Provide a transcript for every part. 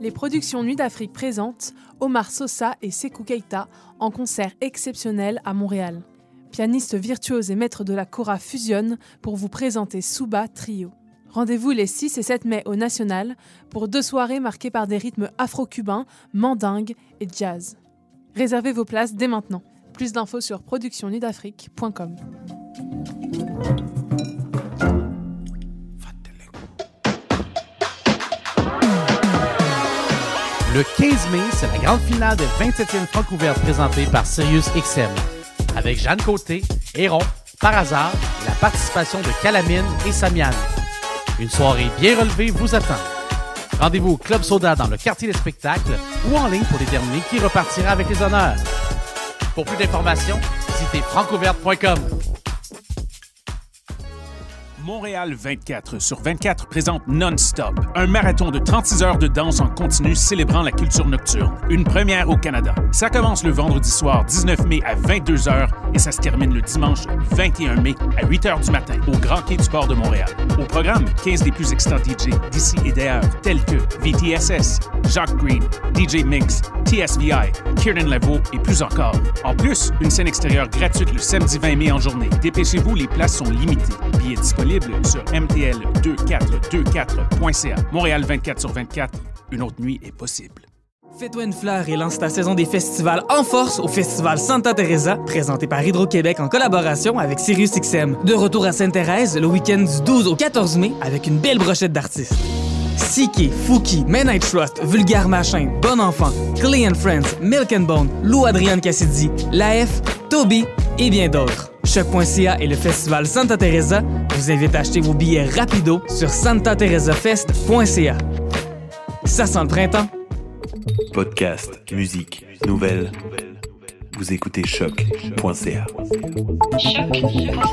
Les productions Nuit d'Afrique présentent Omar Sosa et Sekou Keita en concert exceptionnel à Montréal. Pianiste virtuose et maître de la Cora fusionne pour vous présenter Souba Trio. Rendez-vous les 6 et 7 mai au National pour deux soirées marquées par des rythmes afro-cubains, mandingues et jazz. Réservez vos places dès maintenant. Plus d'infos sur productionnudafrique.com. Le 15 mai, c'est la grande finale des 27e Francouverte présentée par Sirius XM. Avec Jeanne Côté, Héron, Par hasard, la participation de Calamine et Samian. Une soirée bien relevée vous attend. Rendez-vous au Club Soda dans le quartier des spectacles ou en ligne pour déterminer qui repartira avec les honneurs. Pour plus d'informations, visitez francouverte.com. Montréal 24 sur 24 présente Non-Stop, un marathon de 36 heures de danse en continu célébrant la culture nocturne, une première au Canada. Ça commence le vendredi soir 19 mai à 22h et ça se termine le dimanche 21 mai à 8h du matin au Grand Quai du Port de Montréal. Au programme, 15 des plus excitants DJ d'ici et d'ailleurs, tels que VTSS, Jacques Green, DJ Mix, TSVI, Kieran Lavo et plus encore. En plus, une scène extérieure gratuite le samedi 20 mai en journée. Dépêchez-vous, les places sont limitées. Billets disponibles sur mtl2424.ca. Montréal 24 sur 24, une autre nuit est possible. Fais-toi une fleur et lance ta saison des festivals en force au Festival Santa Teresa, présenté par Hydro-Québec en collaboration avec Sirius XM. De retour à Sainte-Thérèse le week-end du 12 au 14 mai avec une belle brochette d'artistes. Siki, Fouki, Men I Trust, Vulgar Machin, Bon Enfant, Clean Friends, Milk and Bone, Lou Adrian Cassidy, F, Toby et bien d'autres. Choc.ca et le festival Santa Teresa vous invitent à acheter vos billets rapido sur santateresafest.ca. Ça sent le printemps. Podcast, musique, nouvelles. Vous écoutez choc.ca. Choc.ca.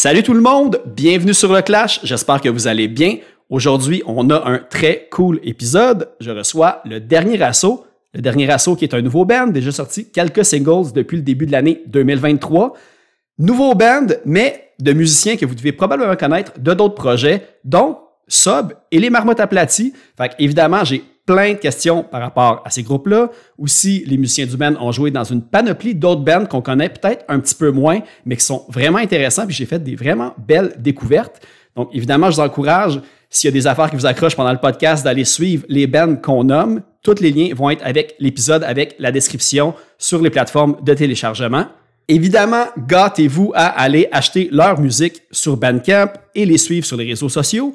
Salut tout le monde, bienvenue sur le Clash, j'espère que vous allez bien. Aujourd'hui, on a un très cool épisode. Je reçois le dernier assaut, le dernier assaut qui est un nouveau band, déjà sorti quelques singles depuis le début de l'année 2023. Nouveau band, mais de musiciens que vous devez probablement connaître de d'autres projets, dont Sob et les Marmottes aplaties. Fait évidemment, j'ai plein de questions par rapport à ces groupes-là. Aussi, les musiciens du band ont joué dans une panoplie d'autres bands qu'on connaît peut-être un petit peu moins, mais qui sont vraiment intéressants. Puis j'ai fait des vraiment belles découvertes. Donc, évidemment, je vous encourage, s'il y a des affaires qui vous accrochent pendant le podcast, d'aller suivre les bands qu'on nomme. Tous les liens vont être avec l'épisode, avec la description sur les plateformes de téléchargement. Évidemment, gâtez-vous à aller acheter leur musique sur Bandcamp et les suivre sur les réseaux sociaux.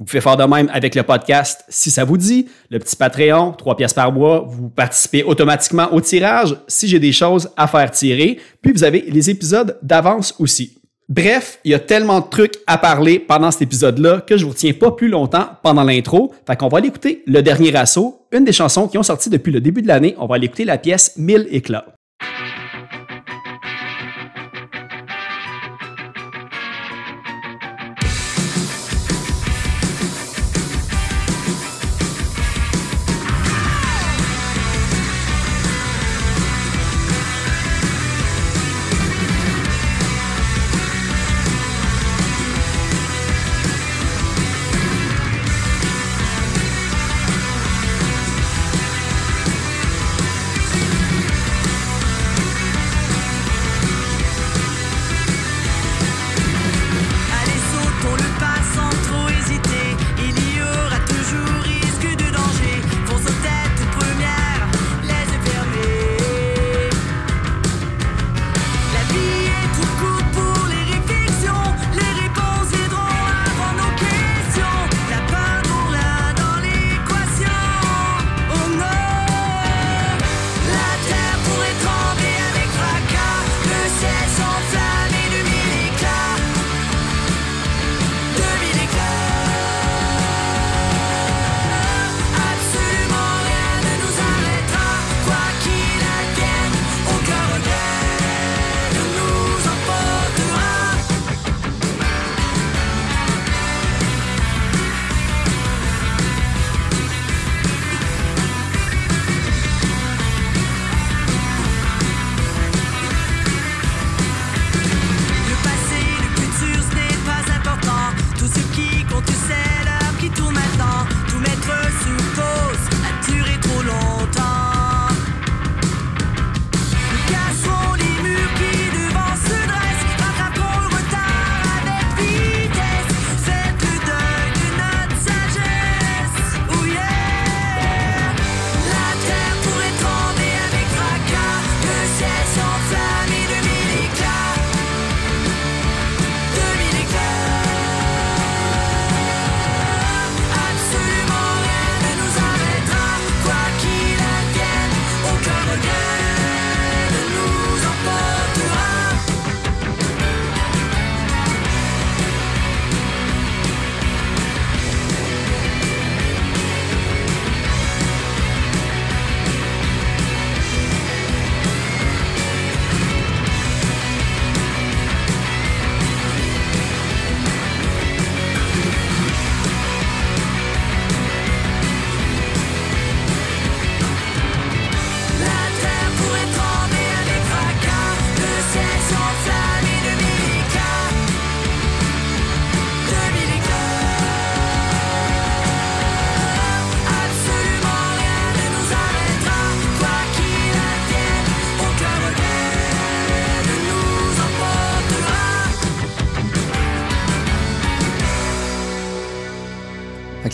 Vous pouvez faire de même avec le podcast si ça vous dit. Le petit Patreon, 3 pièces par mois, vous participez automatiquement au tirage si j'ai des choses à faire tirer. Puis vous avez les épisodes d'avance aussi. Bref, il y a tellement de trucs à parler pendant cet épisode-là que je vous retiens pas plus longtemps pendant l'intro. Fait qu'on va aller écouter le dernier assaut, une des chansons qui ont sorti depuis le début de l'année. On va aller écouter la pièce Mille éclats.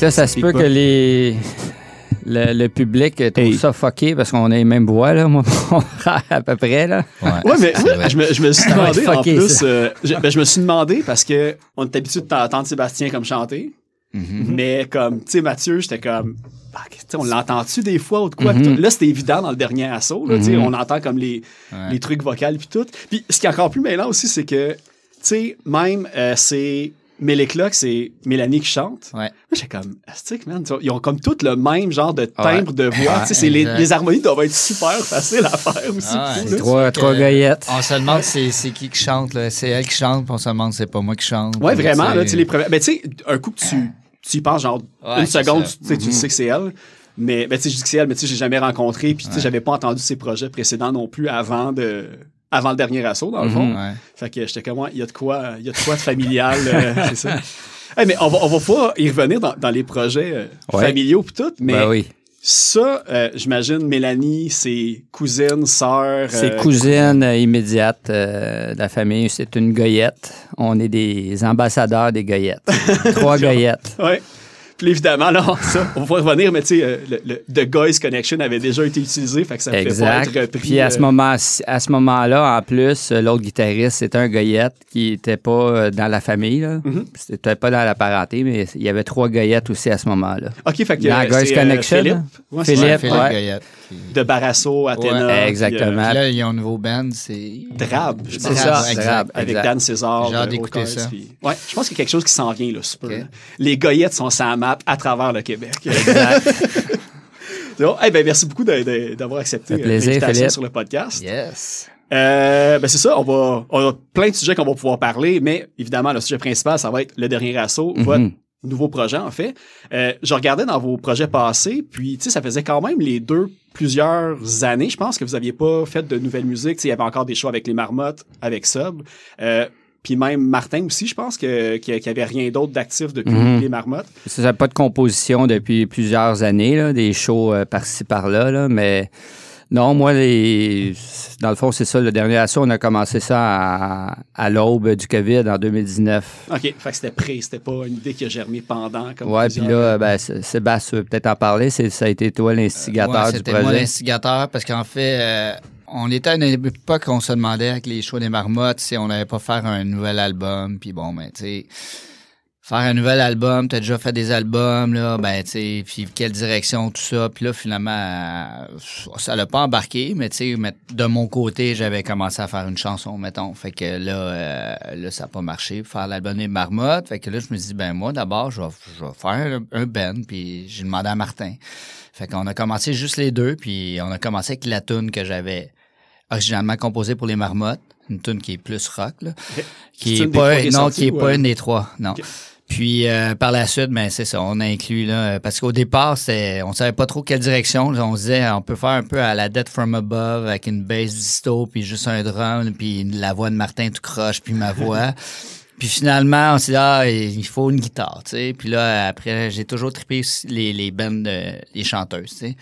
ça, ça se peut que les. Le, public trouve ça fucké parce qu'on a les mêmes voix, là, à peu près. Là. Ouais, mais je me, suis demandé en plus. Euh, ben, je, me suis demandé parce que on est habitué de Sébastien comme chanter. Mm-hmm. Mais comme, tu sais, Mathieu, j'étais comme. Ah, on l'entend-tu des fois ou de quoi? Mm-hmm. Là, c'était évident dans le dernier assaut. Là, mm-hmm. On entend comme les, trucs vocaux puis tout. Puis ce qui est encore plus mêlant aussi, c'est que, tu sais, même, euh, c'est mais les cloques, c'est Mélanie qui chante. Ouais. Moi, j'ai comme, astique, man. Ils ont comme tout le même genre de timbre de voix. c'est les, harmonies doivent être super faciles à faire aussi. Ah, trois, trois euh, On se demande c'est, c'est qui qui chante, là. C'est elle qui chante, puis on se demande c'est pas moi qui chante. Ouais, vraiment, là, tu les Mais tu sais, un coup que tu, tu y penses, genre, une seconde, tu, sais, tu mm-hmm. sais que c'est elle. Mais, ben, tu sais, je dis que c'est elle, mais tu sais, j'ai jamais rencontré, puis tu sais, j'avais pas entendu ses projets précédents non plus avant de avant le dernier assaut, dans le mhm, fond. Fait que j'étais comme, il y a de quoi, il y a de quoi de familial, euh, c'est ça. mais on va, on va pas y revenir dans, les projets euh, familiaux et tout, mais ben ça, euh, j'imagine, Mélanie, ses cousines, sœurs. Ses cousines immédiates de la famille, c'est une goyette. On est des ambassadeurs des goyettes. Trois goyettes. Ouais évidemment, non, ça, on va revenir, mais tu sais, euh, le, The Guys Connection avait déjà été utilisé, fait que ça exact. Fait pas être repris. Puis à ce, euh, moment, là en plus, euh, l'autre guitariste, c'était un goyette qui n'était pas dans la famille, mhm. C'était pas dans la parenté, mais il y avait trois goyettes aussi à ce moment-là. OK, fait que c'est Guys Connection. Philippe, De Barasso, Athéna. Ouais, exactement. Puis, euh, là, ils ont un nouveau band, c'est. Drab, je Ça, avec Dan César. J'ai d'écouter ça. Ouais, je pense qu'il y a quelque chose qui s'en vient, là, super. Les goyettes sont mal à travers le Québec. Ben, merci beaucoup d'avoir accepté euh, l'invitation sur le podcast. Yes. Euh, ben c'est ça, on va, on a plein de sujets qu'on va pouvoir parler, mais évidemment, le sujet principal, ça va être le dernier assaut, mhm. votre nouveau projet, en fait. Euh, je regardais dans vos projets passés, puis, tu sais, ça faisait quand même les deux plusieurs années, je pense, que vous aviez pas fait de nouvelle musique. il y avait encore des shows avec les Marmottes, avec Sub. Euh, puis même Martin aussi, je pense que qu'il n'y avait rien d'autre d'actif depuis mhm. les marmottes. Ça pas de composition depuis plusieurs années, des shows euh, par-ci par-là, mais non, moi, dans le fond, c'est ça. Le dernier assaut, on a commencé ça à, l'aube du COVID en 2019. OK. Fait que c'était prêt, c'était pas une idée qui a germé pendant. Comme puis là, ben, Sébastien peut peut-être en parler. Ça a été toi l'instigateur du projet. C'était moi l'instigateur parce qu'en fait, euh, on était à une époque où on se demandait avec les choix des marmottes si on n'allait pas faire un nouvel album. Puis bon, ben, tu sais, faire un nouvel album, t'as déjà fait des albums, là, ben, tu sais, puis quelle direction, tout ça. Puis là, finalement, euh, ça l'a pas embarqué, mais tu sais, de mon côté, j'avais commencé à faire une chanson, mettons. Fait que là, euh, là ça n'a pas marché, faire l'album des marmottes. Fait que là, je me dis, ben, moi, d'abord, je vais, faire un Ben, puis j'ai demandé à Martin. Fait qu'on a commencé juste les deux, puis on a commencé avec la tune que j'avais originalement composé pour les marmottes, une tune qui est plus rock, qui est, pas, non, qui est pas une des trois, non. Puis euh, par la suite, ben c'est ça, on a inclus là, parce qu'au départ, c'est, on savait pas trop quelle direction. On se disait, on peut faire un peu à la Dead From Above avec une bass disto, puis juste un drone, puis la voix de Martin tout croche, puis ma voix. Puis finalement, on s'est dit, ah, il faut une guitare, tu sais. Puis là, après, j'ai toujours trippé les, les bandes, les chanteuses, tu sais.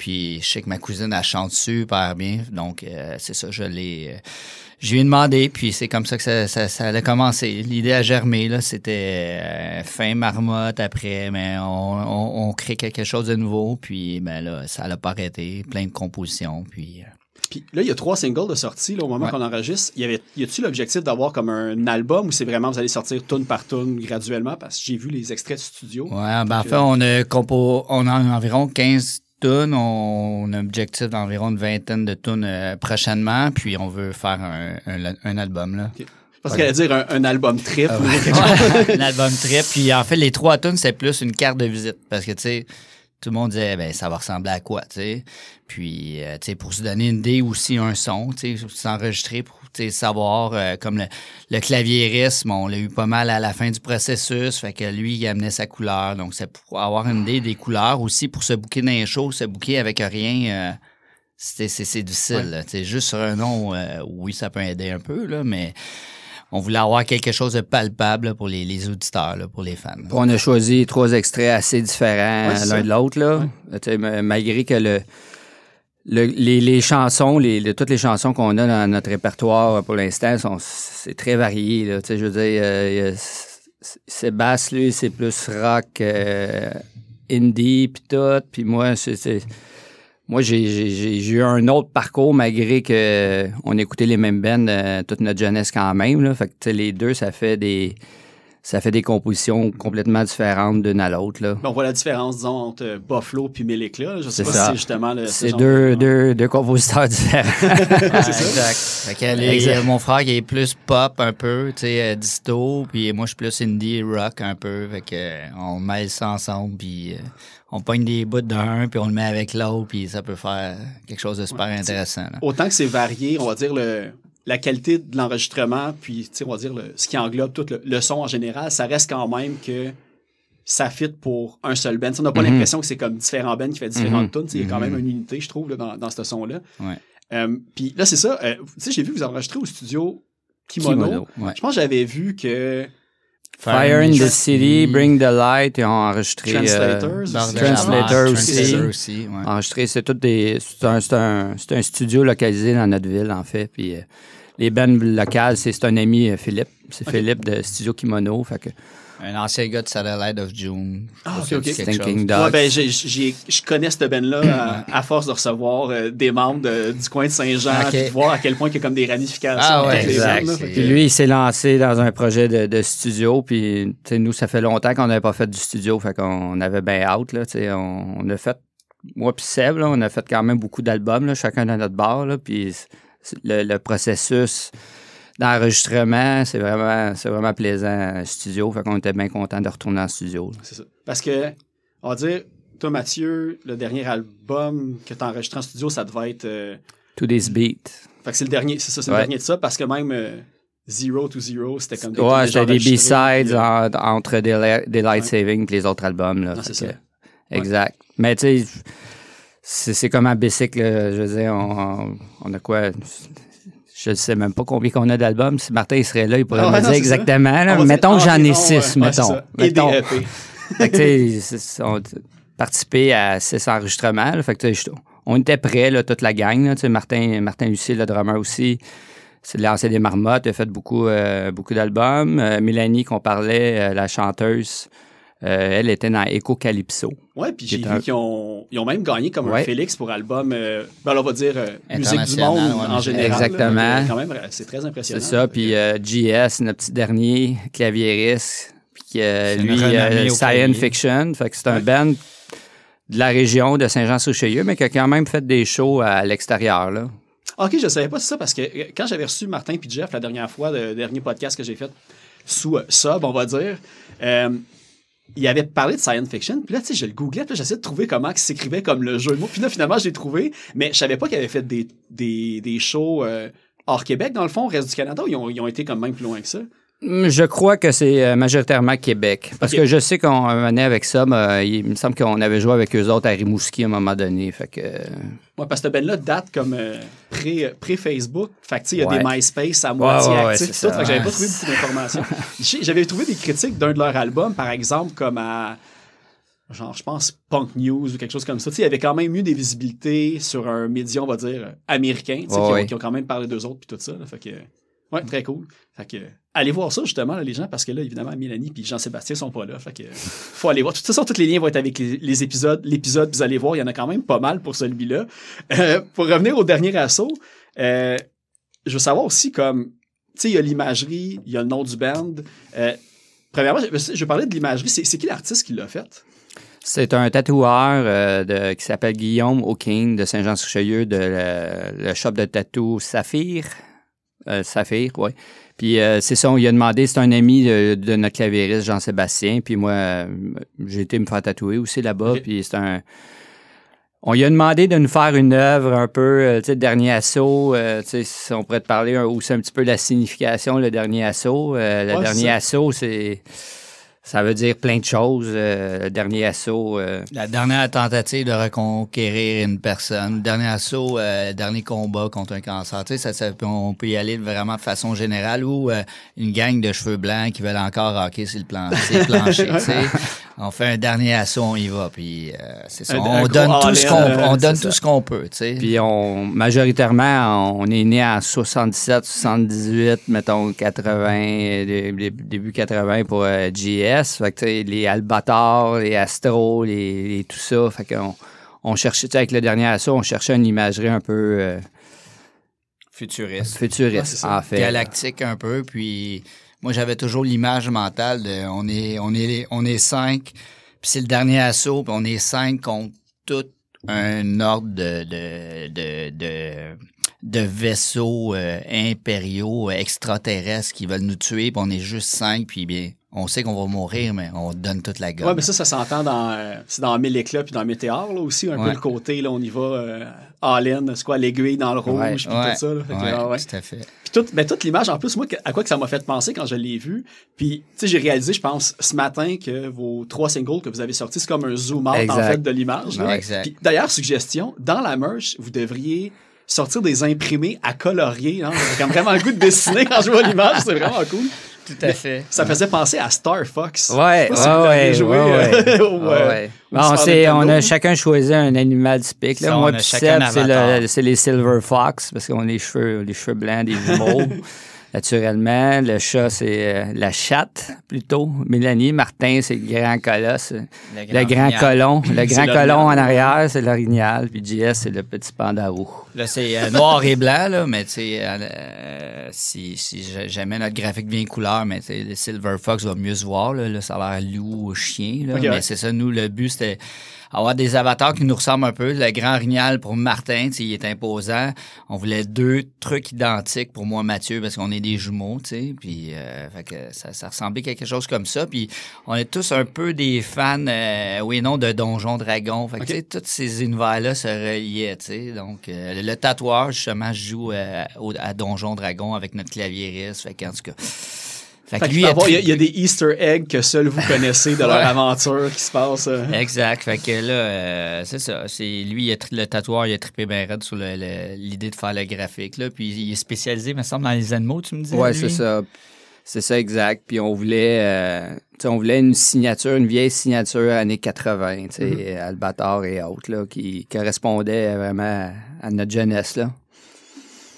Puis je sais que ma cousine, elle chante super bien. Donc, euh, c'est ça, je l'ai. Euh, j'ai lui demandé, puis c'est comme ça que ça, allait commencer. L'idée a germé, là, c'était euh, fin marmotte après, mais on, crée quelque chose de nouveau, puis ben là, ça l'a pas arrêté, plein de compositions, puis... Puis là, il y a trois singles de sortie là, au moment qu'on enregistre. Y avait, y a-t-il l'objectif d'avoir comme un album ou c'est vraiment vous allez sortir tune par tune graduellement parce que j'ai vu les extraits de studio. Ouais, ben en fait, on a on a environ 15 on, a un objectif d'environ une vingtaine de tonnes euh, prochainement. Puis on veut faire un, un, album. Là. Parce qu'elle allait dire un, album trip. Ah, un album trip. Puis en fait, les trois tonnes, c'est plus une carte de visite. Parce que, tu sais, tout le monde disait, ben ça va ressembler à quoi, tu sais. Puis, euh, tu sais, pour se donner une idée aussi, un son, tu sais, s'enregistrer pour savoir euh, comme le, clavierisme, claviérisme, on l'a eu pas mal à la fin du processus, fait que lui, il amenait sa couleur. Donc, c'est pour avoir une idée des couleurs aussi pour se bouquer d'un chaud, se bouquer avec rien. Euh, c'est difficile. c'est Juste sur un nom, euh, oui, ça peut aider un peu, là, mais on voulait avoir quelque chose de palpable pour les, auditeurs, pour les fans. On a choisi trois extraits assez différents l'un de l'autre, là. Malgré que le, les, chansons, les, toutes les chansons qu'on a dans notre répertoire pour l'instant, c'est très varié. Je veux dire, euh, c'est basse, lui, c'est plus rock, euh, indie, puis tout. Puis moi, moi j'ai, eu un autre parcours malgré que euh, on écoutait les mêmes bands toute notre jeunesse quand même. Là. Fait que les deux, ça fait des ça fait des compositions mhm. complètement différentes d'une à l'autre. Là. On voit la différence, disons, entre euh, Buffalo puis Melekla. Je sais pas si c'est justement le. C'est deux, deux, deux, compositeurs différents. exact. Euh, mon frère, il est plus pop un peu, tu sais, euh, disto, puis moi, je suis plus indie rock un peu. Fait que on mêle ça ensemble, puis on pogne des bouts d'un, puis on le met avec l'autre, puis ça peut faire quelque chose de super intéressant. Autant que c'est varié, on va dire, le la qualité de l'enregistrement, puis on va dire ce qui englobe tout le, son en général, ça reste quand même que ça fit pour un seul ben. on n'a pas mhm. l'impression que c'est comme différents bands qui font différentes mhm. tonnes. Il y a quand même mhm. une unité, je trouve, dans, ce son-là. Euh, puis là, c'est ça. Euh, sais j'ai vu vous enregistrer au studio Kimono. Je pense que j'avais vu que Fire in the City, Bring the Light et a enregistré. Euh, ah, translators, aussi. Enregistré, c'est tout des. C'est un, un, studio localisé dans notre ville, en fait. Puis euh, les bands locales, c'est un ami, euh, Philippe. C'est Philippe de Studio Kimono. Fait que un ancien gars de Satellite of June. Ah, ok, ok. Ben, je connais ce Ben-là à, force de recevoir euh, des membres euh, du coin de Saint-Jean, okay. voir à quel point il y a comme des ramifications. Ah, ouais, exact. puis lui, il s'est lancé dans un projet de, studio, puis nous, ça fait longtemps qu'on n'avait pas fait du studio, fait qu'on avait bien out, là, on, on a fait, moi puis Seb, on a fait quand même beaucoup d'albums, chacun dans notre bar, puis le processus d'enregistrement, c'est vraiment, c'est vraiment plaisant euh, studio. Fait qu'on était bien content de retourner en studio. C'est ça. Parce que, on va dire, toi, Mathieu, le dernier album que tu as enregistré en studio, ça devait être. Euh, to This Beat. Fait que c'est le dernier, c'est ça, c'est le dernier de ça, parce que même euh, Zero to Zero, c'était comme des Ouais, j'ai des B-sides entre Daylight Saving et les autres albums. Là, c'est ça. Exact. Mais tu sais, c'est, comme un bicycle, je veux dire, on a quoi je ne sais même pas combien qu'on a d'albums. Si Martin serait là, il pourrait ah me dire exactement. Mettons que j'en ai ah, six, mettons. mettons. participé à six enregistrements. on était prêts, toute la gang. Martin, Martin le drummer aussi, c'est de lancer des marmottes. Il a fait beaucoup, euh, d'albums. Euh, Mélanie, qu'on parlait, euh, la chanteuse, euh, elle était dans Echo Calypso. Ouais, puis j'ai vu qu'ils ont, ils ont même gagné comme un Félix pour album, euh, ben, on va dire euh, musique du monde en général. Exactement. quand même, c'est très impressionnant. C'est ça, puis GS, notre petit dernier claviériste, puis lui, Science Fiction, c'est un band de la région de Saint-Jean-sur-Cheyeux, mais qui a quand même fait des shows à l'extérieur, là. OK, je ne savais pas ça parce que quand j'avais reçu Martin et Jeff la dernière fois, le dernier podcast que j'ai fait sous Sub, on va dire, il avait parlé de science fiction. Puis là, tu sais, je le googlais, puis j'essayais de trouver comment il s'écrivait comme le jeu de mots. Puis là, finalement, j'ai trouvé, mais je savais pas qu'il avait fait des, shows euh, hors Québec, dans le fond, au reste du Canada. Ils ont, ils ont été comme même plus loin que ça. Mm, je crois que c'est euh, majoritairement Québec. Parce que je sais qu'on euh, venait avec ça, mais euh, il me semble qu'on avait joué avec eux autres à Rimouski à un moment donné. Fait que... Ouais, parce que Ben là date comme pré-Facebook. fait que, il y a des MySpace à moitié actifs actifs tout. Fait que j'avais pas trouvé beaucoup d'informations. j'avais trouvé des critiques d'un de leurs albums, par exemple, comme à genre, je pense, Punk News ou quelque chose comme ça. T'sais, il y avait quand même eu des visibilités sur un média, on va dire, américain, qui, ont quand même parlé d'eux autres puis tout ça. fait que... Oui, très cool. Fait que, allez voir ça, justement, les gens, parce que là, évidemment, Mélanie et Jean-Sébastien sont pas là. Fait que, faut aller voir. De toute façon, tous les liens vont être avec les, épisodes. L'épisode, vous allez voir, il y en a quand même pas mal pour celui-là. Euh, pour revenir au dernier assaut, euh, je veux savoir aussi, comme, tu sais, il y a l'imagerie, il y a le nom du band. Euh, premièrement, je, je parlais de l'imagerie. C'est qui l'artiste qui l'a fait C'est un tatoueur de, qui s'appelle Guillaume Hawking de saint jean sur de le, shop de tatou Saphir. Euh, oui. Puis euh, c'est ça, on lui a demandé, c'est un ami de, notre clavieriste Jean-Sébastien, puis moi, euh, j'ai été me faire tatouer aussi là-bas, puis c'est un... On lui a demandé de nous faire une œuvre un peu, euh, tu sais, dernier assaut, tu sais, si on pourrait te parler aussi un petit peu de la signification, le dernier assaut. le dernier assaut, c'est... Ça veut dire plein de choses. Euh, le dernier assaut. Euh. La dernière tentative de reconquérir une personne. Le dernier assaut, euh, dernier combat contre un cancer. Tu sais, ça, on peut y aller vraiment de façon générale ou une gang de cheveux blancs qui veulent encore hockey sur le plan, plancher. On fait un dernier assaut, on y va. Puis c'est ça. On, donne tout ce qu'on, on donne tout ce qu'on peut. Puis on, majoritairement, on est né à 77, 78, mettons 80, début 80 pour GS. Fait les albatars, les astros, les, tout ça. Fait on cherchait, avec le dernier assaut, on cherchait une imagerie un peu. Euh, futuriste. Futuriste, en fait. Galactique un peu. Puis moi, j'avais toujours l'image mentale de on est, on est, on est cinq, puis c'est le dernier assaut, puis on est cinq contre tout un ordre de, de de vaisseaux euh, impériaux euh, extraterrestres qui veulent nous tuer, puis on est juste cinq, puis bien, on sait qu'on va mourir, mm. mais on donne toute la gueule. Oui, mais ça, ça s'entend dans, dans Mille éclats puis dans Météor, là aussi, un peu le côté, là, on y va Allen, euh, all c'est quoi, l'aiguille dans le rouge, puis tout ça. Là, ah, tout à fait. Puis mais ben, toute l'image, en plus, moi, à quoi que ça m'a fait penser quand je l'ai vu, puis, tu sais, j'ai réalisé, je pense, ce matin que vos trois singles que vous avez sortis, c'est comme un zoom out, en fait, de l'image. D'ailleurs, suggestion, dans la merch, vous devriez sortir des imprimés à colorier. Hein. J'ai vraiment le goût de dessiner quand je vois l'image, c'est vraiment cool. Tout à fait. Ça faisait penser à Star Fox. Ouais, ouais, ouais, joué, euh, ah euh, on, a chacun choisi un animal typique. Là. Moi, c'est les Silver Fox parce qu'on a les cheveux, les cheveux blancs, des jumeaux. Naturellement, le chat, c'est euh, la chatte, plutôt. Mélanie, Martin, c'est le grand colosse. Le grand, colon. Le grand colon en arrière, c'est l'orignal. Puis JS, c'est le petit panda Là, c'est euh, noir et blanc, là, mais tu sais, euh, si, si jamais notre graphique bien couleur, mais le Silver Fox va mieux se voir. Là, ça a l'air loup ou chien. Là, mais c'est ça, nous, le but, c'était avoir des avatars qui nous ressemblent un peu. Le grand rignal pour Martin, il est imposant. On voulait deux trucs identiques pour moi, Mathieu, parce qu'on est des jumeaux, tu sais. Puis euh, que ça, ça, ressemblait quelque chose comme ça. Puis on est tous un peu des fans, euh, oui et non, de Donjon Dragon. Fait que, toutes ces univers-là se reliaient, tu sais. Donc, euh, le tatouage, justement, je joue à, Donjon Dragon avec notre clavieriste. Fait qu'en tout cas il, y a, des Easter eggs que seuls vous connaissez de leur aventure qui se passe. Euh. Exact. Fait que là, euh, c'est ça. C'est lui, il le tatoueur, il a trippé bien raide sur l'idée de faire le graphique. Là. Puis il est spécialisé, me semble, dans les animaux, tu me disais? Oui, c'est ça. C'est ça, exact. Puis on voulait, euh, on voulait une signature, une vieille signature années 80, tu sais mm-hmm. Albator et autres, là, qui correspondait vraiment à notre jeunesse. Là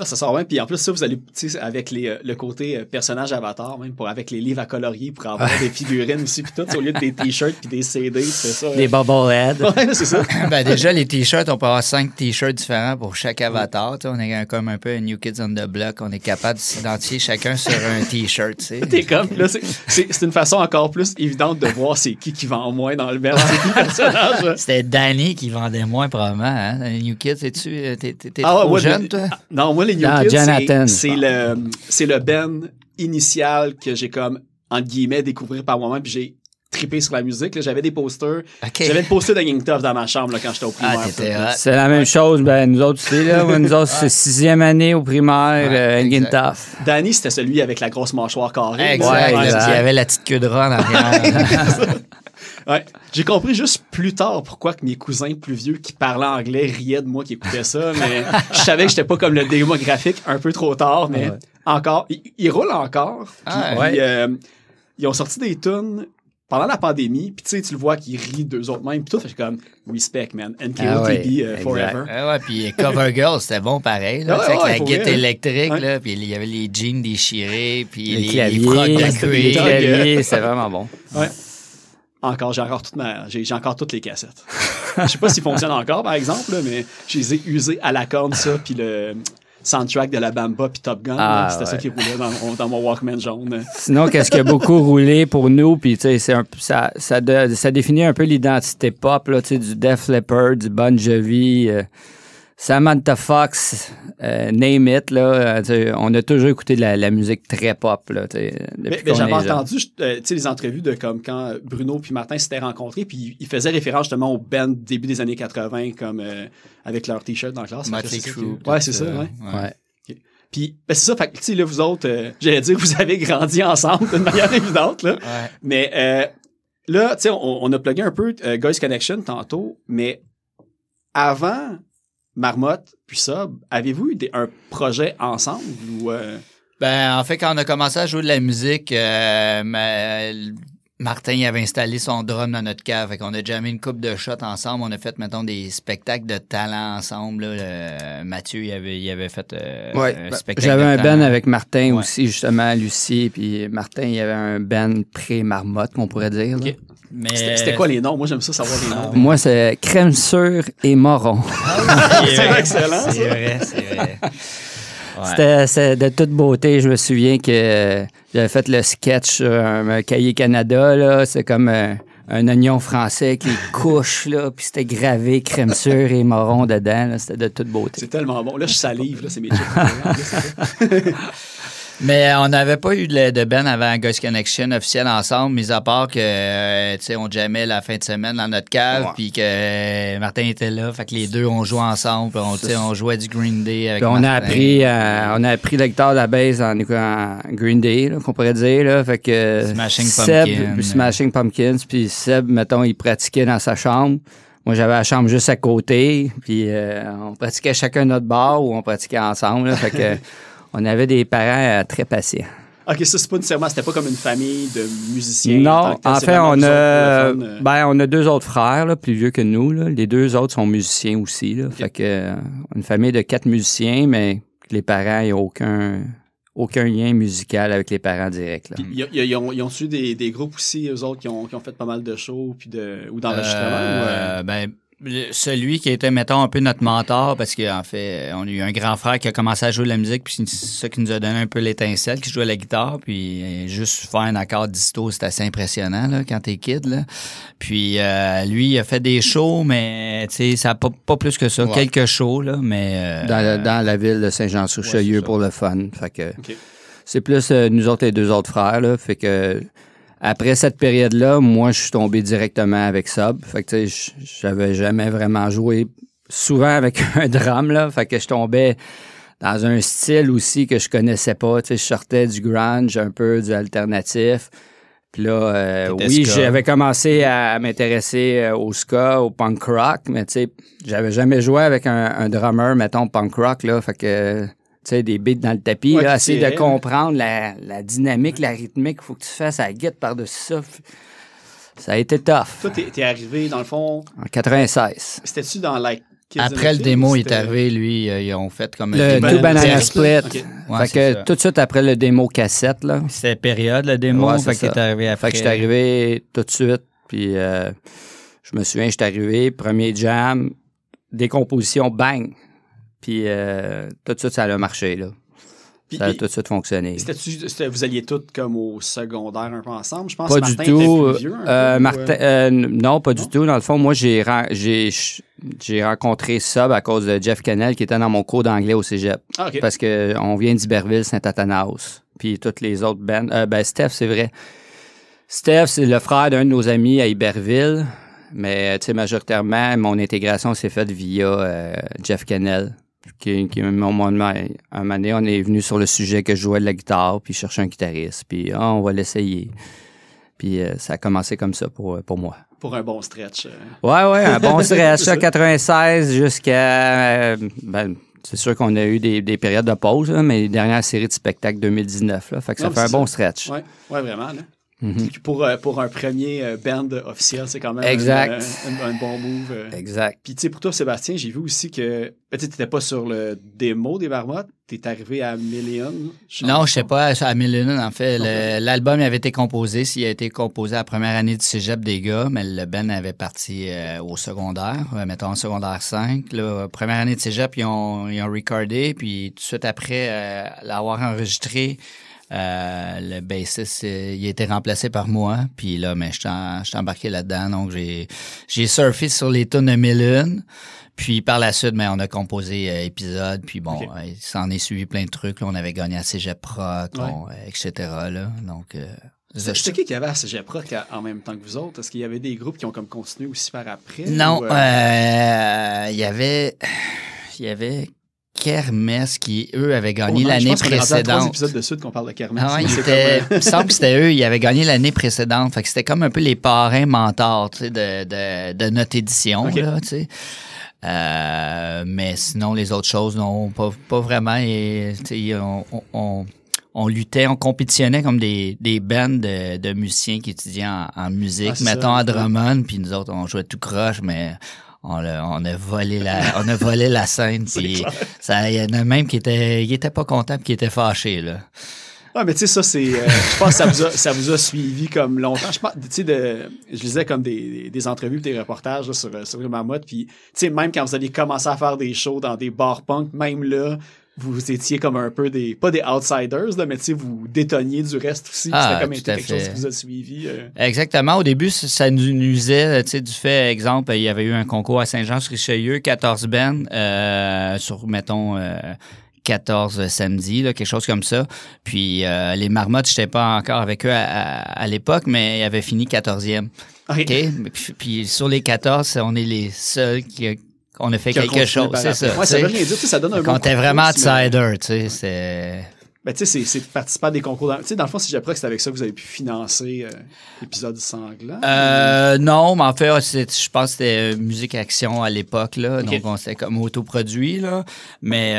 ça sort bien. Puis en plus, ça, vous allez, avec euh, le côté euh, personnage avatar, même pour, avec les livres à colorier, pour avoir ah. des figurines aussi, puis tout, au lieu de des t-shirts puis des CD, c'est ça. Des bobbleheads. Ouais, c'est ça. ben, déjà, les t-shirts, on peut avoir cinq t-shirts différents pour chaque avatar. On est comme un peu un New Kids on the Block. On est capable de s'identifier chacun sur un t-shirt. T'es comme, là, c'est une façon encore plus évidente de voir c'est qui qui vend moins dans le ah. personnage. Hein? C'était Danny qui vendait moins, probablement. Hein? New Kids, es-tu. Euh, t'es es, ah, jeune, toi? Non, moi, ah, c'est le, Ben initial que j'ai comme, entre guillemets, découvert par moi-même. Puis j'ai trippé sur la musique. J'avais des posters. J'avais le poster de dans ma chambre quand j'étais au primaire. Ah, c'est la même chose, ben, nous autres aussi. Là, nous autres, c'est sixième année au primaire, ouais, euh, Danny, c'était celui avec la grosse mâchoire carrée. Ouais, il avait la petite queue de rat en arrière. Ouais. J'ai compris juste plus tard pourquoi que mes cousins plus vieux qui parlaient anglais riaient de moi qui écoutais ça, mais je savais que j'étais pas comme le démographique un peu trop tard, mais encore, ils, roulent encore. Ah, euh, ils ont sorti des tunes pendant la pandémie, puis tu sais, tu le vois qu'ils rit d'eux autres même, puis tout, c'est comme respect, man, NKOTB ah euh, forever. Ah ouais, puis Covergirl, c'était bon pareil, avec la guette électrique, puis il y avait les jeans déchirés, puis les, les, claviers, les, les c'est vraiment bon. Encore, j'ai encore, toute j'ai, encore toutes les cassettes. Je sais pas s'ils fonctionnent encore, par exemple, mais je les ai à la corne, ça, puis le soundtrack de la Bamba puis Top Gun. Ah, c'était ça qui roulait dans, dans, mon Walkman jaune. Sinon, qu'est-ce qui a beaucoup roulé pour nous, puis ça, ça, ça définit un peu l'identité pop là, du Def Leppard, du Bon Jovi... Euh, Samantha Fox, euh, Name It, là, euh, on a toujours écouté de la, musique très pop. Là, mais, mais j'avais entendu euh, sais, les entrevues de comme quand Bruno puis Martin s'étaient rencontrés, puis ils faisaient référence justement au band début des années 80, comme avec leur t-shirt dans la classe. Crew. Ouais, c'est ça, ouais. ouais. Puis, ben, c'est ça, fait que, là, vous autres, j'allais dire, vous avez grandi ensemble d'une manière évidente, là. Ouais. Mais là, tu sais, on, on, a plugué un peu Guys Connection tantôt, mais avant Marmotte puis ça, avez-vous eu un projet ensemble euh? Ben en fait quand on a commencé à jouer de la musique, euh, Martin avait installé son drum dans notre cave, fait qu'on a jamais une coupe de shots ensemble, on a fait mettons des spectacles de talent ensemble. Mathieu il avait, il avait fait euh, un ben, spectacle. J'avais un band avec Martin aussi justement, Lucie puis Martin il y avait un band pré Marmotte qu'on pourrait dire. Mais... C'était quoi les noms? Moi, j'aime ça savoir les noms. Moi, c'est crème sûre et marron c'est ah excellent. C'est vrai, c'est vrai. C'était de toute beauté. Je me souviens que j'avais fait le sketch sur euh, un, cahier Canada. C'est comme euh, un, oignon français qui couche, là, puis c'était gravé crème sûre et marron dedans. C'était de toute beauté. C'est tellement bon. Là, je salive. Là, c'est mes chips. Mais on n'avait pas eu de, Ben avant Ghost Connection officiel ensemble, mis à part que, euh, on jamais la fin de semaine dans notre cave, puis que euh, Martin était là, fait que les deux, ont joué ensemble, on, on jouait du Green Day avec euh, on a appris On a appris la de la base en, Green Day, qu'on pourrait dire, fait que... Smashing Pumpkins. Smashing Pumpkins, puis Seb, mettons, il pratiquait dans sa chambre. Moi, j'avais la chambre juste à côté, puis on pratiquait chacun notre bar ou on pratiquait ensemble. fait que on avait des parents euh, très passés. OK, ça, c'est pas nécessairement, c'était pas comme une famille de musiciens. Non, en, fait, on a, euh. ben, on a deux autres frères, là, plus vieux que nous. Là. Les deux autres sont musiciens aussi. Là. Fait que, euh, une famille de quatre musiciens, mais les parents, n'ont aucun, aucun lien musical avec les parents directs. Ils, ont, su des, groupes aussi, eux autres, qui ont, qui ont, fait pas mal de shows puis de, ou d'enregistrements? ben, celui qui était, mettons, un peu notre mentor, parce qu'en fait, on a eu un grand frère qui a commencé à jouer de la musique, puis c'est ça qui nous a donné un peu l'étincelle, qui jouait la guitare, puis euh, juste faire un accord disto, c'est assez impressionnant, là, quand t'es kid, là. Puis euh, lui, il a fait des shows, mais, tu sais, ça pas, plus que ça, quelques shows, là, mais... Euh, dans, la, ville de Saint-Jean-sur-Chelieu pour le fun, fait que... C'est plus nous autres et deux autres frères, là, fait que... Après cette période-là, moi, je suis tombé directement avec Sub. Fait que, tu sais, j'avais jamais vraiment joué souvent avec un drame, là. Fait que je tombais dans un style aussi que je connaissais pas. Tu sais, je sortais du grunge, un peu du alternatif. Puis là, euh, oui, j'avais commencé à m'intéresser euh, au ska, au punk rock, mais tu sais, j'avais jamais joué avec un, un drummer, mettons, punk rock, là. Fait que tu sais, des beats dans le tapis, ouais, là, essayer de comprendre la, la, dynamique, la rythmique, il faut que tu fasses à guette par-dessus ça. Ça a été tough. Toi, t'es arrivé, dans le fond... En 96. C'était-tu dans Like après le démo, il est arrivé, lui, euh, ils ont fait comme... Le Two Banana Split. fait que tout de suite après le démo cassette, là... C'était période, le démo, ouais, fait ça. que t'es arrivé après. Fait que j'étais arrivé tout de suite, puis euh, je me souviens, j'étais arrivé, premier jam, décomposition, bang! Puis euh, tout de suite, ça a marché, là. ça a tout de suite fonctionné. C'était, vous alliez tous comme au secondaire un peu ensemble, je pense? Pas du tout. non, pas du tout. Dans le fond, moi, j'ai, rencontré ça à cause de Jeff Kennel qui était dans mon cours d'anglais au cégep. Ah, Parce qu'on vient d'Iberville, Saint-Athanas. Puis toutes les autres bandes. Euh, ben, Steph, c'est vrai. Steph, c'est le frère d'un de nos amis à Iberville. Mais, tu sais, majoritairement, mon intégration s'est faite via euh, Jeff Kennel qui, qui mon, moment un donné, on est venu sur le sujet que je jouais de la guitare, puis cherchais un guitariste, puis ah, on va l'essayer. Puis euh, ça a commencé comme ça pour, pour moi. Pour un bon stretch. Euh. Ouais, ouais, un bon stretch. 96 jusqu'à. Euh, ben, c'est sûr qu'on a eu des, périodes de pause, mais dernière série de spectacles 2019, fait que ça fait un bon stretch. Ouais, ouais vraiment. Là. Mhm. pour, euh, pour un premier euh, band officiel, c'est quand même euh, Un, bon move. Exact. Puis, tu sais, pour toi, Sébastien, j'ai vu aussi que tu n'étais pas sur le démo des Marmottes, tu es arrivé à Million. Non, je sais pas, à Million, en fait. L'album avait été composé, s'il a été composé à la première année de cégep des gars, mais le band avait parti au secondaire, mettons en secondaire 5. La première année de cégep, ils ont, ils ont recordé, puis tout de suite après l'avoir enregistré, euh, le bassiste, euh, il a été remplacé par moi. Puis là, mais ben, je suis embarqué là-dedans. Donc, j'ai, surfé sur les tonnes de Mille Puis par la suite, mais ben, on a composé euh, épisodes. Puis bon, il s'en est suivi plein de trucs. on avait gagné à Cégep Proc, etc. Là, donc... Je sais qu'il y avait à Cégep Proc en même temps que vous autres. Est-ce qu'il y avait des groupes qui ont comme continué aussi par après? Non, il y avait... Il y avait Kermes, qui, eux, avaient gagné l'année précédente. épisodes de Sud qu'on parle de Kermesse. Ah il, semble que c'était eux, ils avaient gagné l'année précédente. Fait que c'était comme un peu les parrains mentors de, notre édition. Euh, mais sinon, les autres choses, non, pas, vraiment. Et, on, luttait, on compétitionnait comme des, des bands de, musiciens qui étudiaient en, musique. Ah, Mettons à Drummond, puis nous autres, on jouait tout croche, mais on, a, volé la, on a volé la scène. Il y en a même qui était pas contents, qui était fâché là. mais tu sais, ça, c'est. Euh, je pense que ça vous a, suivi comme longtemps. Je sais, de, je lisais comme des, des entrevues des reportages sur, euh, sur Puis, tu sais, même quand vous aviez commencé à faire des shows dans des bars punk, même là, vous étiez comme un peu des, pas des outsiders, là, mais vous détonniez du reste aussi. c'était ah, comme quelque chose qui vous a suivi. Euh. Exactement. Au début, ça nous nuisait du fait, exemple, il y avait eu un concours à Saint-Jean-sur-Richelieu, 14 ben euh, sur, mettons, 14 euh, samedi, là, quelque chose comme ça. Puis les marmottes, je n'étais pas encore avec eux à, l'époque, mais ils avaient fini 14e. OK? Puis, puis, sur les 14, on est les seuls qui, on a fait quelque chose. C'est ça. veut rien dire. Ça donne un Quand t'es vraiment outsider, tu sais, c'est. Ben, tu sais, c'est participer à des concours. Dans, dans le fond, si j'apprends que c'était avec ça que vous avez pu financer euh, l'épisode sanglant. Euh, non, mais en fait, je pense que c'était euh, Musique Action à l'époque, là. Donc, on s'était comme autoproduit, là. Mais,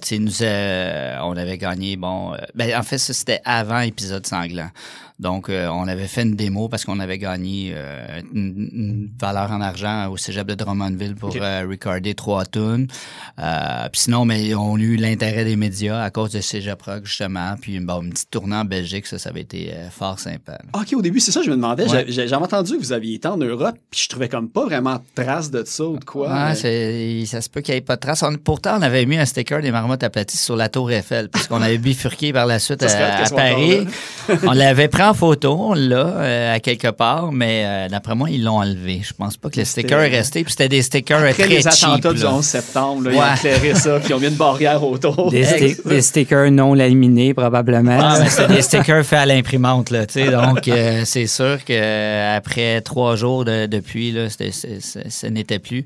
tu sais, nous, on avait gagné, bon. ben, en fait, ça, c'était avant épisode sanglant. Donc, euh, on avait fait une démo parce qu'on avait gagné euh, une, valeur en argent au cégep de Drummondville pour okay. Euh, recorder trois tunes. Puis sinon, mais on a eu l'intérêt des médias à cause de cégep rock, justement. Puis bon, une petite tournée en Belgique, ça, ça avait été fort sympa. Ah, OK, au début, c'est ça, je me demandais. J'avais entendu que vous aviez été en Europe, puis je trouvais comme pas vraiment de trace de ça ou de quoi. ça se peut qu'il n'y ait pas de trace. pourtant, on avait mis un sticker des marmottes aplaties sur la tour Eiffel, parce qu'on avait bifurqué par la suite à, à Paris. on l'avait pris photo, là, euh, à quelque part, mais euh, d'après moi, ils l'ont enlevé. Je pense pas que le sticker est resté. Puis c'était des stickers Après très les attentats du 11 septembre, là, ils ont éclairé ça, puis ils ont mis une barrière autour. Des, stickers non laminés, probablement. Ah, mais c'était des stickers faits à l'imprimante, là, tu sais. Donc, euh, c'est sûr qu'après trois jours de, depuis, là, c n'était plus.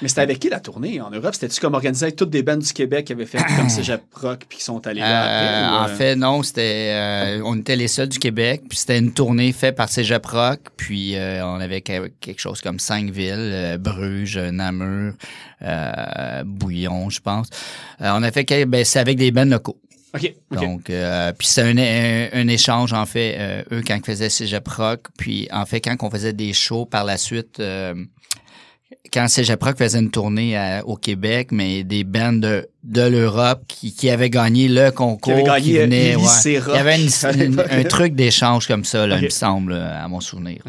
Mais c'était avec qui la tournée en Europe? C'était-tu comme organisé avec toutes des bandes du Québec qui avaient fait comme Cégep Rock, puis qui sont allés là En fait, non, c'était... on était les seuls du Québec. Puis c'était une tournée faite par Cégep Rock. Puis euh, on avait quelque chose comme cinq villes, euh, Bruges, Namur, euh, Bouillon, je pense. on a fait, ben, c'est avec des bennes locaux. OK. Donc, puis c'est un, échange, en fait, eux, quand ils faisaient Cégep Rock, puis en fait, quand on faisait des shows par la suite, quand Cégeproc faisait une tournée euh, au Québec, mais des bands de, de l'Europe qui, qui, avaient gagné le concours. Qui, euh, ouais. Il y avait un truc d'échange comme ça, il me semble, euh, à mon souvenir.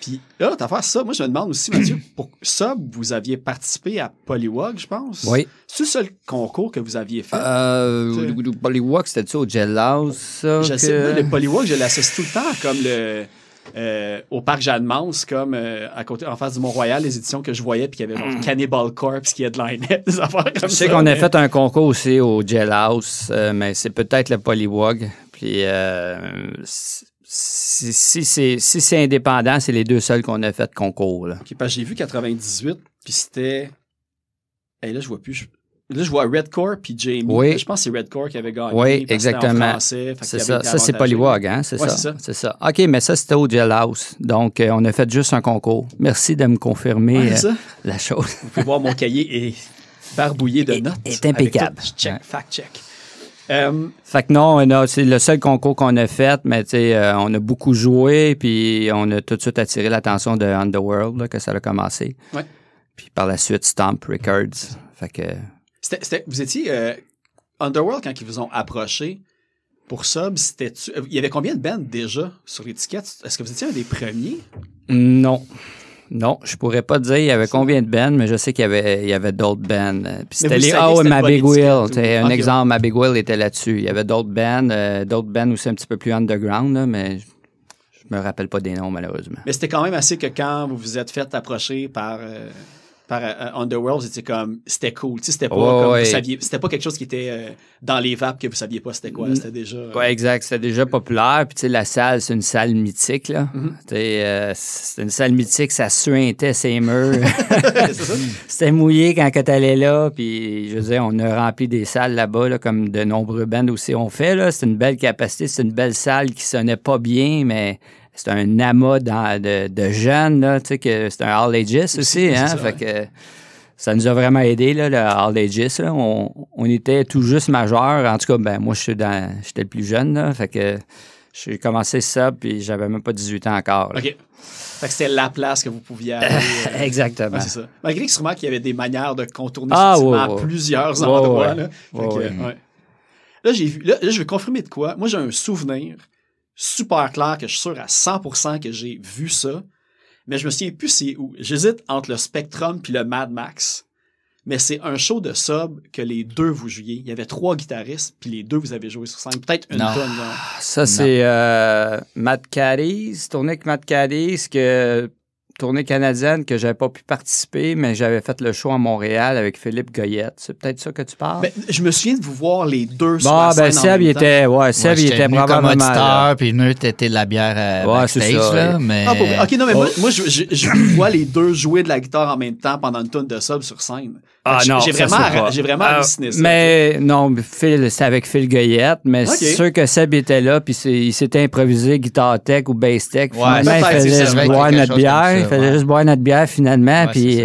Puis là, t'as fait ça. Moi, je me demande aussi, Mathieu, pour ça, vous aviez participé à Polywalk, je pense. Oui. C'est le seul concours que vous aviez fait. Euh, Polywalk, c'était-tu au jell Je le Polywalk, je l'assiste tout le temps comme le euh, au parc Jeanne-Mance, comme euh, à côté, en face du Mont-Royal, les éditions que je voyais, puis qu'il y avait genre, mm. Cannibal Corpse qui headlinait des affaires comme ça. Je sais qu'on a fait un concours aussi au Jailhouse, euh, mais c'est peut-être le Polywog. Puis si, si, si, c'est indépendant, c'est les deux seuls qu'on a fait concours. Là. que j'ai vu 98, puis c'était. Et là, je vois plus. Là, je vois Redcore puis Jamie. Oui. je pense que c'est Redcore qui avait gagné. Oui, exactement. c'est ça. Ça, c'est Polywog, hein? C'est ça. C'est ça. OK, mais ça, c'était au Gel House. Donc, euh, on a fait juste un concours. Merci de me confirmer euh, la chose. Vous pouvez voir mon cahier est barbouillé de notes. Est impeccable. Check, fact check. Euh, fait que non, c'est le seul concours qu'on a fait, mais tu sais, on a beaucoup joué, puis on a tout de suite attiré l'attention de Underworld, que ça a commencé. Puis par la suite, Stomp Records. Fait que vous étiez euh, Underworld quand ils vous ont approché pour ça, euh, il y avait combien de bands déjà sur l'étiquette Est-ce que vous étiez un des premiers Non. Non, je pourrais pas dire il y avait combien de bands, mais je sais qu'il y avait, avait d'autres bands. Euh, c'était les Oh, ma Big Wheel. Un exemple, ma Big Wheel était là-dessus. Il y avait d'autres bands, d'autres bands aussi un petit peu plus underground, mais je me rappelle pas des noms malheureusement. Mais c'était quand même assez que quand vous vous êtes fait approcher par par euh, Underworld, c'était comme, c'était cool. Tu sais, c'était pas, comme vous saviez, c'était pas quelque chose qui était euh, dans les vapes que vous saviez pas c'était quoi. C'était déjà. Euh, exact. C'était déjà populaire. Puis, tu sais, la salle, c'est une salle mythique, là. c'était mm-hmm. une salle mythique, ça suintait ses murs. c'était mouillé quand tu allais là. Puis, je veux dire, on a rempli des salles là-bas, là, comme de nombreux bands aussi ont fait, là. C'est une belle capacité. C'est une belle salle qui sonnait pas bien, mais c'est un amas de, jeunes, c'est un all all-ages » aussi, hein? Ça, nous a vraiment aidé, là, le all là on, on, était tout juste majeur. En tout cas, ben, moi, j'étais le plus jeune, fait que j'ai commencé ça, puis j'avais même pas 18 ans encore. OK. Fait c'était la place que vous pouviez aller. Euh, Exactement. c'est Malgré que sûrement qu'il y avait des manières de contourner ce à plusieurs endroits, là. j'ai vu, là, je vais confirmer de quoi. Moi, j'ai un souvenir super clair que je suis sûr à 100% que j'ai vu ça, mais je me souviens plus c'est où. J'hésite entre le Spectrum puis le Mad Max. Mais c'est un show de sub que les deux vous jouiez. Il y avait trois guitaristes, puis les deux vous avez joué sur scène. Peut-être une tonne. Ça, c'est euh, Matt Cadiz, tourné avec Matt Cadiz, que tournée canadienne que j'avais pas pu participer, mais j'avais fait le show à Montréal avec Philippe Goyette. C'est peut-être ça que tu parles? Ben, je me souviens de vous voir les deux bon, sur la ben, scène Seb, il était, ouais, Seb, était probablement. Comme auditeur, puis nous, t'étais la bière à euh, ouais, backstage, ça, mais... Ah, ok, non, mais moi, je, vois les deux jouer de la guitare en même temps pendant une tonne de sub sur scène. Ah non, j'ai vraiment, j'ai vraiment ah, halluciné. ça, mais non, c'est avec Phil Goyette, mais c'est sûr que Seb était là, puis il s'était improvisé guitare tech ou bass tech. Ouais, finalement, il faisait juste boire notre bière, il faisait juste boire notre bière finalement, puis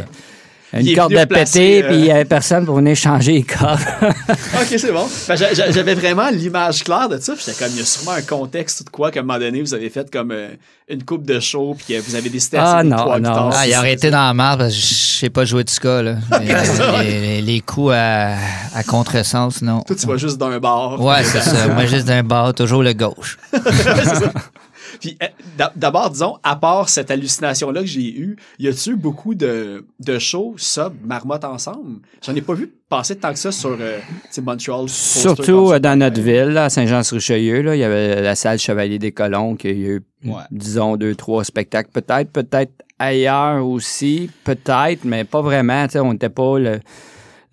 une corde à péter, euh. puis il n'y avait personne pour venir changer les cordes. OK, c'est bon. Ben, j'avais vraiment l'image claire de ça. c'était comme, il y a sûrement un contexte de quoi qu'à un moment donné, vous avez fait comme euh, une coupe de show, puis vous avez décidé à Ah non, trois non. Ah, il aurait été dans la marre, parce que je sais pas jouer du ska. Là. les, les, coups à, contresens, non. Toi, tu vas juste d'un bord. Ouais, c'est ça. Moi, juste d'un bord, toujours le gauche. c'est ça. Puis euh, d'abord, disons, à part cette hallucination-là que j'ai eue, y a eu beaucoup de, de shows sub marmottes ensemble? J'en ai pas vu passer tant que ça sur ces euh, Montreal. Surtout euh, dans notre ville, à Saint-Jean-sur-Richelieu, il y avait la salle Chevalier des Colons qui a eu, disons, deux, trois spectacles. Peut-être, peut-être ailleurs aussi, peut-être, mais pas vraiment. on n'était pas le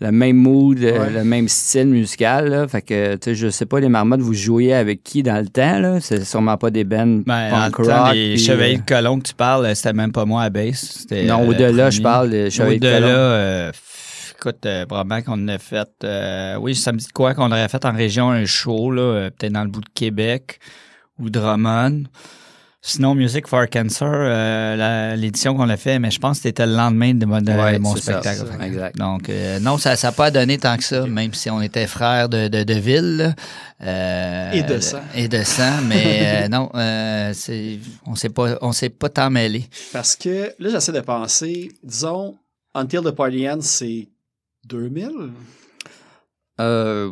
le même mood, euh, le même style musical. Là. Fait que, sais, je sais pas, les marmottes, vous jouiez avec qui dans le temps? Là? C'est sûrement pas des bands ben, punk le Les Chevaliers de euh, Colomb que tu parles, euh, c'était même pas moi à bass. Non, au-delà, je parle des Chevaliers de Colomb. Euh, écoute, probablement qu'on a fait... oui, ça me dit quoi qu'on aurait fait en région un show, peut-être dans le bout de Québec ou Drummond. Snow Music for Cancer, euh, l'édition qu'on a fait, mais je pense que c'était le lendemain de, mon, spectacle. Donc, euh, non, ça n'a pas donné tant que ça, même si on était frères de, ville. Euh, et de sang. Et de sang, mais non, on ne pas, s'est pas tant mêlé. Parce que là, j'essaie de penser, disons, Until the Party Ends, c'est 2000? Euh...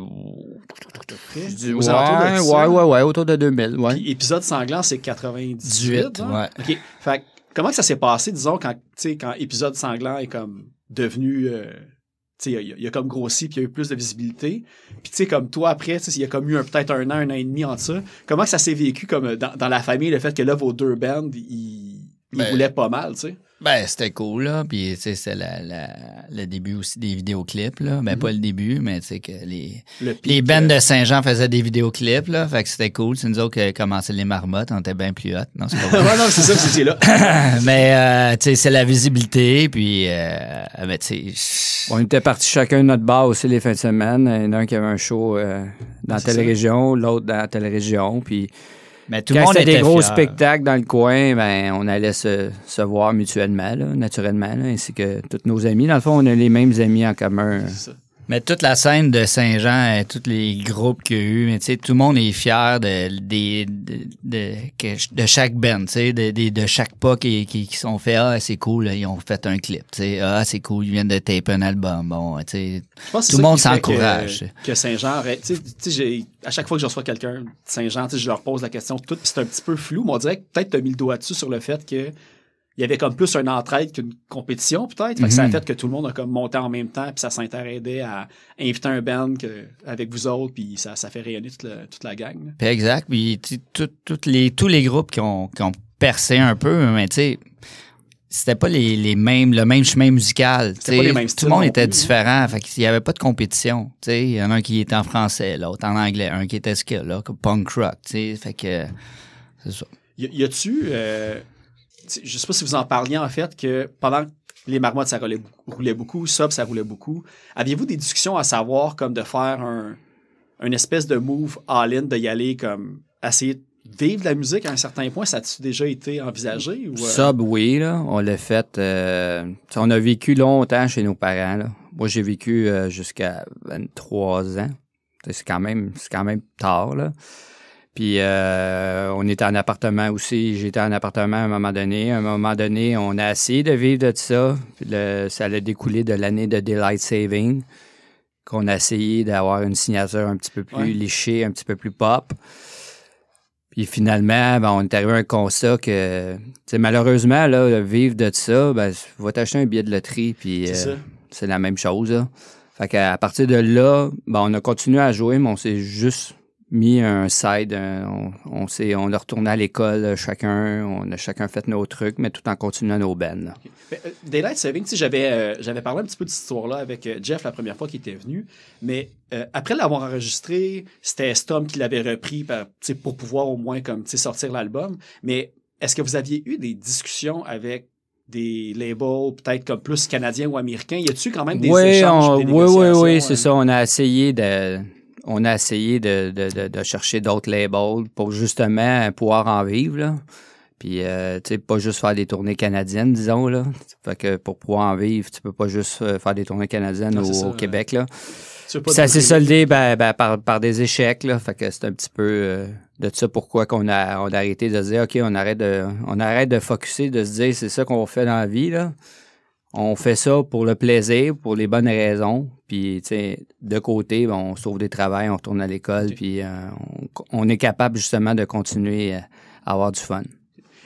Ouais, ouais, autour de 2000. Ouais. épisode sanglant, c'est 98. Hein? Ouais. comment ça s'est passé, disons, quand, quand épisode sanglant est comme devenu. Euh, tu sais, il, a, comme grossi, puis il y a eu plus de visibilité. Puis, tu sais, comme toi, après, il y a comme eu peut-être un an, un an et demi en ça. Comment ça s'est vécu comme euh, dans, la famille, le fait que là, vos deux bands, ils, voulaient ben, pas mal, tu sais? Ben, c'était cool, là. Puis, tu sais, c'est la, la, le début aussi des vidéoclips, là. Ben, mais mhm. pas le début, mais tu sais que les, les bands euh, de Saint-Jean faisaient des vidéoclips, là. Fait que c'était cool. C'est nous autres qui commençait les marmottes. On était bien plus hot. Non, c'est pas vrai. non, c'est ça que c'était là. mais, euh, tu sais, c'est la visibilité. Puis, euh, ben, tu sais... On était partis chacun de notre bar aussi les fins de semaine. Il y en a un qui avait un show euh, dans ben, telle région, l'autre dans telle région. Puis... Mais tout le monde des gros spectacles dans le coin, ben, on allait se, se voir mutuellement, naturellement, ainsi que tous nos amis. Dans le fond, on a les mêmes amis en commun. Mais toute la scène de Saint-Jean, et tous les groupes qu'il y a eu, mais tout le monde est fier de, chaque band, de, de, chaque pas qui, qui, fait. sont Ah, c'est cool, ils ont fait un clip. T'sais. Ah, c'est cool, ils viennent de taper un album. Bon, tout le monde s'encourage. Que, Saint-Jean, à chaque fois que je reçois quelqu'un de Saint-Jean, je leur pose la question, tout, c'est un petit peu flou, mais on dirait que peut-être tu as mis le doigt dessus sur le fait que il y avait comme plus une entraide qu'une compétition, peut-être. Fait que Ça a mhm. fait que tout le monde a comme monté en même temps, puis ça s'interaidait à inviter un band avec vous autres, puis ça, ça fait rayonner toute, la gang. exact. Puis les, tous les groupes qui ont, percé un peu, mais tu sais, c'était pas les, mêmes, le même chemin musical. pas les mêmes Tout le monde était hein. différent. Fait n'y avait pas de compétition. Il y en a un qui était en français, l'autre en anglais, un qui était ce que punk rock. tu Fait que. C'est ça. Y, a-tu euh, je sais pas si vous en parliez en fait, que pendant les marmottes, ça roulait, beaucoup, Sub, ça roulait beaucoup, aviez-vous des discussions à savoir comme de faire un, espèce de move all-in, y aller comme essayer de vivre de la musique à un certain point? Ça a-tu déjà été envisagé? Sub, euh? oui, on l'a fait. Euh, on a vécu longtemps chez nos parents. Moi, j'ai vécu euh, jusqu'à 23 ans. C'est quand, même, quand même tard. Là. Puis euh, on était en appartement aussi. J'étais en appartement à un moment donné. À un moment donné, on a essayé de vivre de ça. ça a découlé de l'année de Daylight Saving, qu'on a essayé d'avoir une signature un petit peu plus lichée, un petit peu plus pop. Puis finalement, ben, on est arrivé à un constat que, malheureusement, là, vivre de ça, ben, va t'acheter un billet de loterie, puis euh, c'est la même chose. Là. Fait qu'à partir de là, ben, on a continué à jouer, mais on s'est juste mis un side. Euh, on, s'est, on a retourné à l'école euh, chacun. On a chacun fait nos trucs, mais tout en continuant nos bennes. Euh, Daylight Saving, j'avais, j'avais parlé un petit peu de cette histoire-là avec Jeff la première fois qu'il était venu. Mais après l'avoir enregistré, c'était Stom qui l'avait repris pour pouvoir au moins comme, sortir l'album. Mais est-ce que vous aviez eu des discussions avec des labels peut-être comme plus canadiens ou américains? Y a t quand même des échanges? des oui, oui, oui, c'est ça. On a essayé de on a essayé de, chercher d'autres labels pour justement pouvoir en vivre. Puis, euh, tu sais, pas juste faire des tournées canadiennes, disons, là. Fait que pour pouvoir en vivre, tu peux pas juste euh, faire des tournées canadiennes ah, au, Québec, là. Ça s'est soldé ben, ben par, des échecs, Fait que c'est un petit peu euh, de ça pourquoi qu'on a, on a arrêté de se dire, OK, on arrête de, on arrête de focusser, de se dire, c'est ça qu'on fait dans la vie, On fait ça pour le plaisir, pour les bonnes raisons. Puis, tu sais, de côté, ben, on sauve des travails, on retourne à l'école, puis euh, on, est capable justement de continuer euh, à avoir du fun.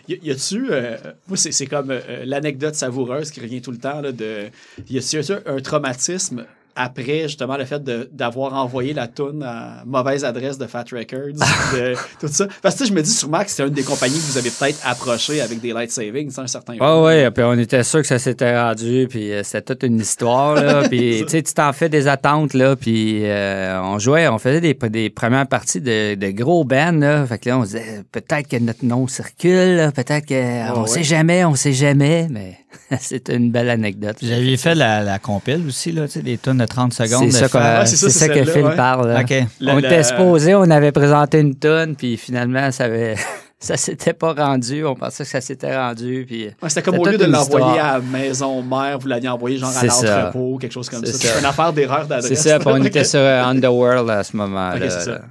Y a-tu, euh, moi, c'est comme l'anecdote savoureuse qui revient tout le temps, là, de, y a-tu un traumatisme après justement le fait d'avoir envoyé la toune à mauvaise adresse de Fat Records, de, tout ça. Parce que je me dis sûrement que c'est une des compagnies que vous avez peut-être approché avec des light savings, hein, un certain. Ah oui, puis on était sûr que ça s'était rendu, puis euh, c'était toute une histoire là, puis tu t'en fais des attentes là, puis euh, on jouait, on faisait des, premières parties de, de gros bands là, fait que là on disait peut-être que notre nom circule, peut-être qu'on ah on sait jamais, on sait jamais, mais c'est une belle anecdote. J'avais fait la, la compile aussi, là, tu sais, tonnes de 30 secondes. C'est ça, que, Phil parle. Hein. on était exposé on avait présenté une tonne, puis finalement, ça avait... ça s'était pas rendu. On pensait que ça s'était rendu. c'était comme au lieu de l'envoyer à la maison mère, vous l'aviez envoyé genre à l'entrepôt, quelque chose comme ça. C'est une affaire d'erreur d'adresse. C'est ça, on était sur euh, Underworld à ce moment-là.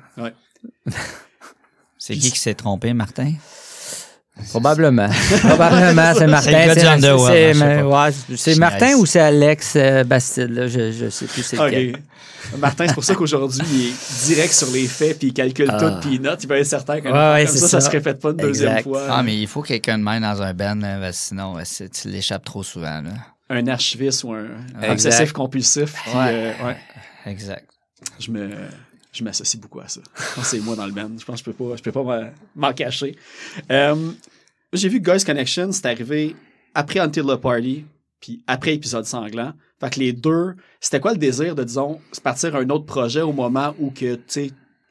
c'est qui qui s'est trompé, Martin? Probablement. Probablement, c'est Martin. C'est Martin hein, ou c'est Alex euh, Bastide, je, ne sais plus c'est Martin, c'est pour ça qu'aujourd'hui, il est direct sur les faits, puis il calcule ah. tout, puis il note. Il peut être certain que ouais, ça, ça, ne se répète pas une deuxième fois. Ah, mais il faut quelqu'un de main dans un ben, sinon, tu l'échappes trop souvent. Un archiviste ou un obsessif compulsif. Euh, exact. Je me je m'associe beaucoup à ça. c'est moi dans le même. Je pense que je peux pas, peux pas m'en cacher. Euh, j'ai vu Guys Connection, c'est arrivé après Until the Party, puis après Épisode Sanglant. Fait que les deux, c'était quoi le désir de, disons, se partir à un autre projet au moment où que,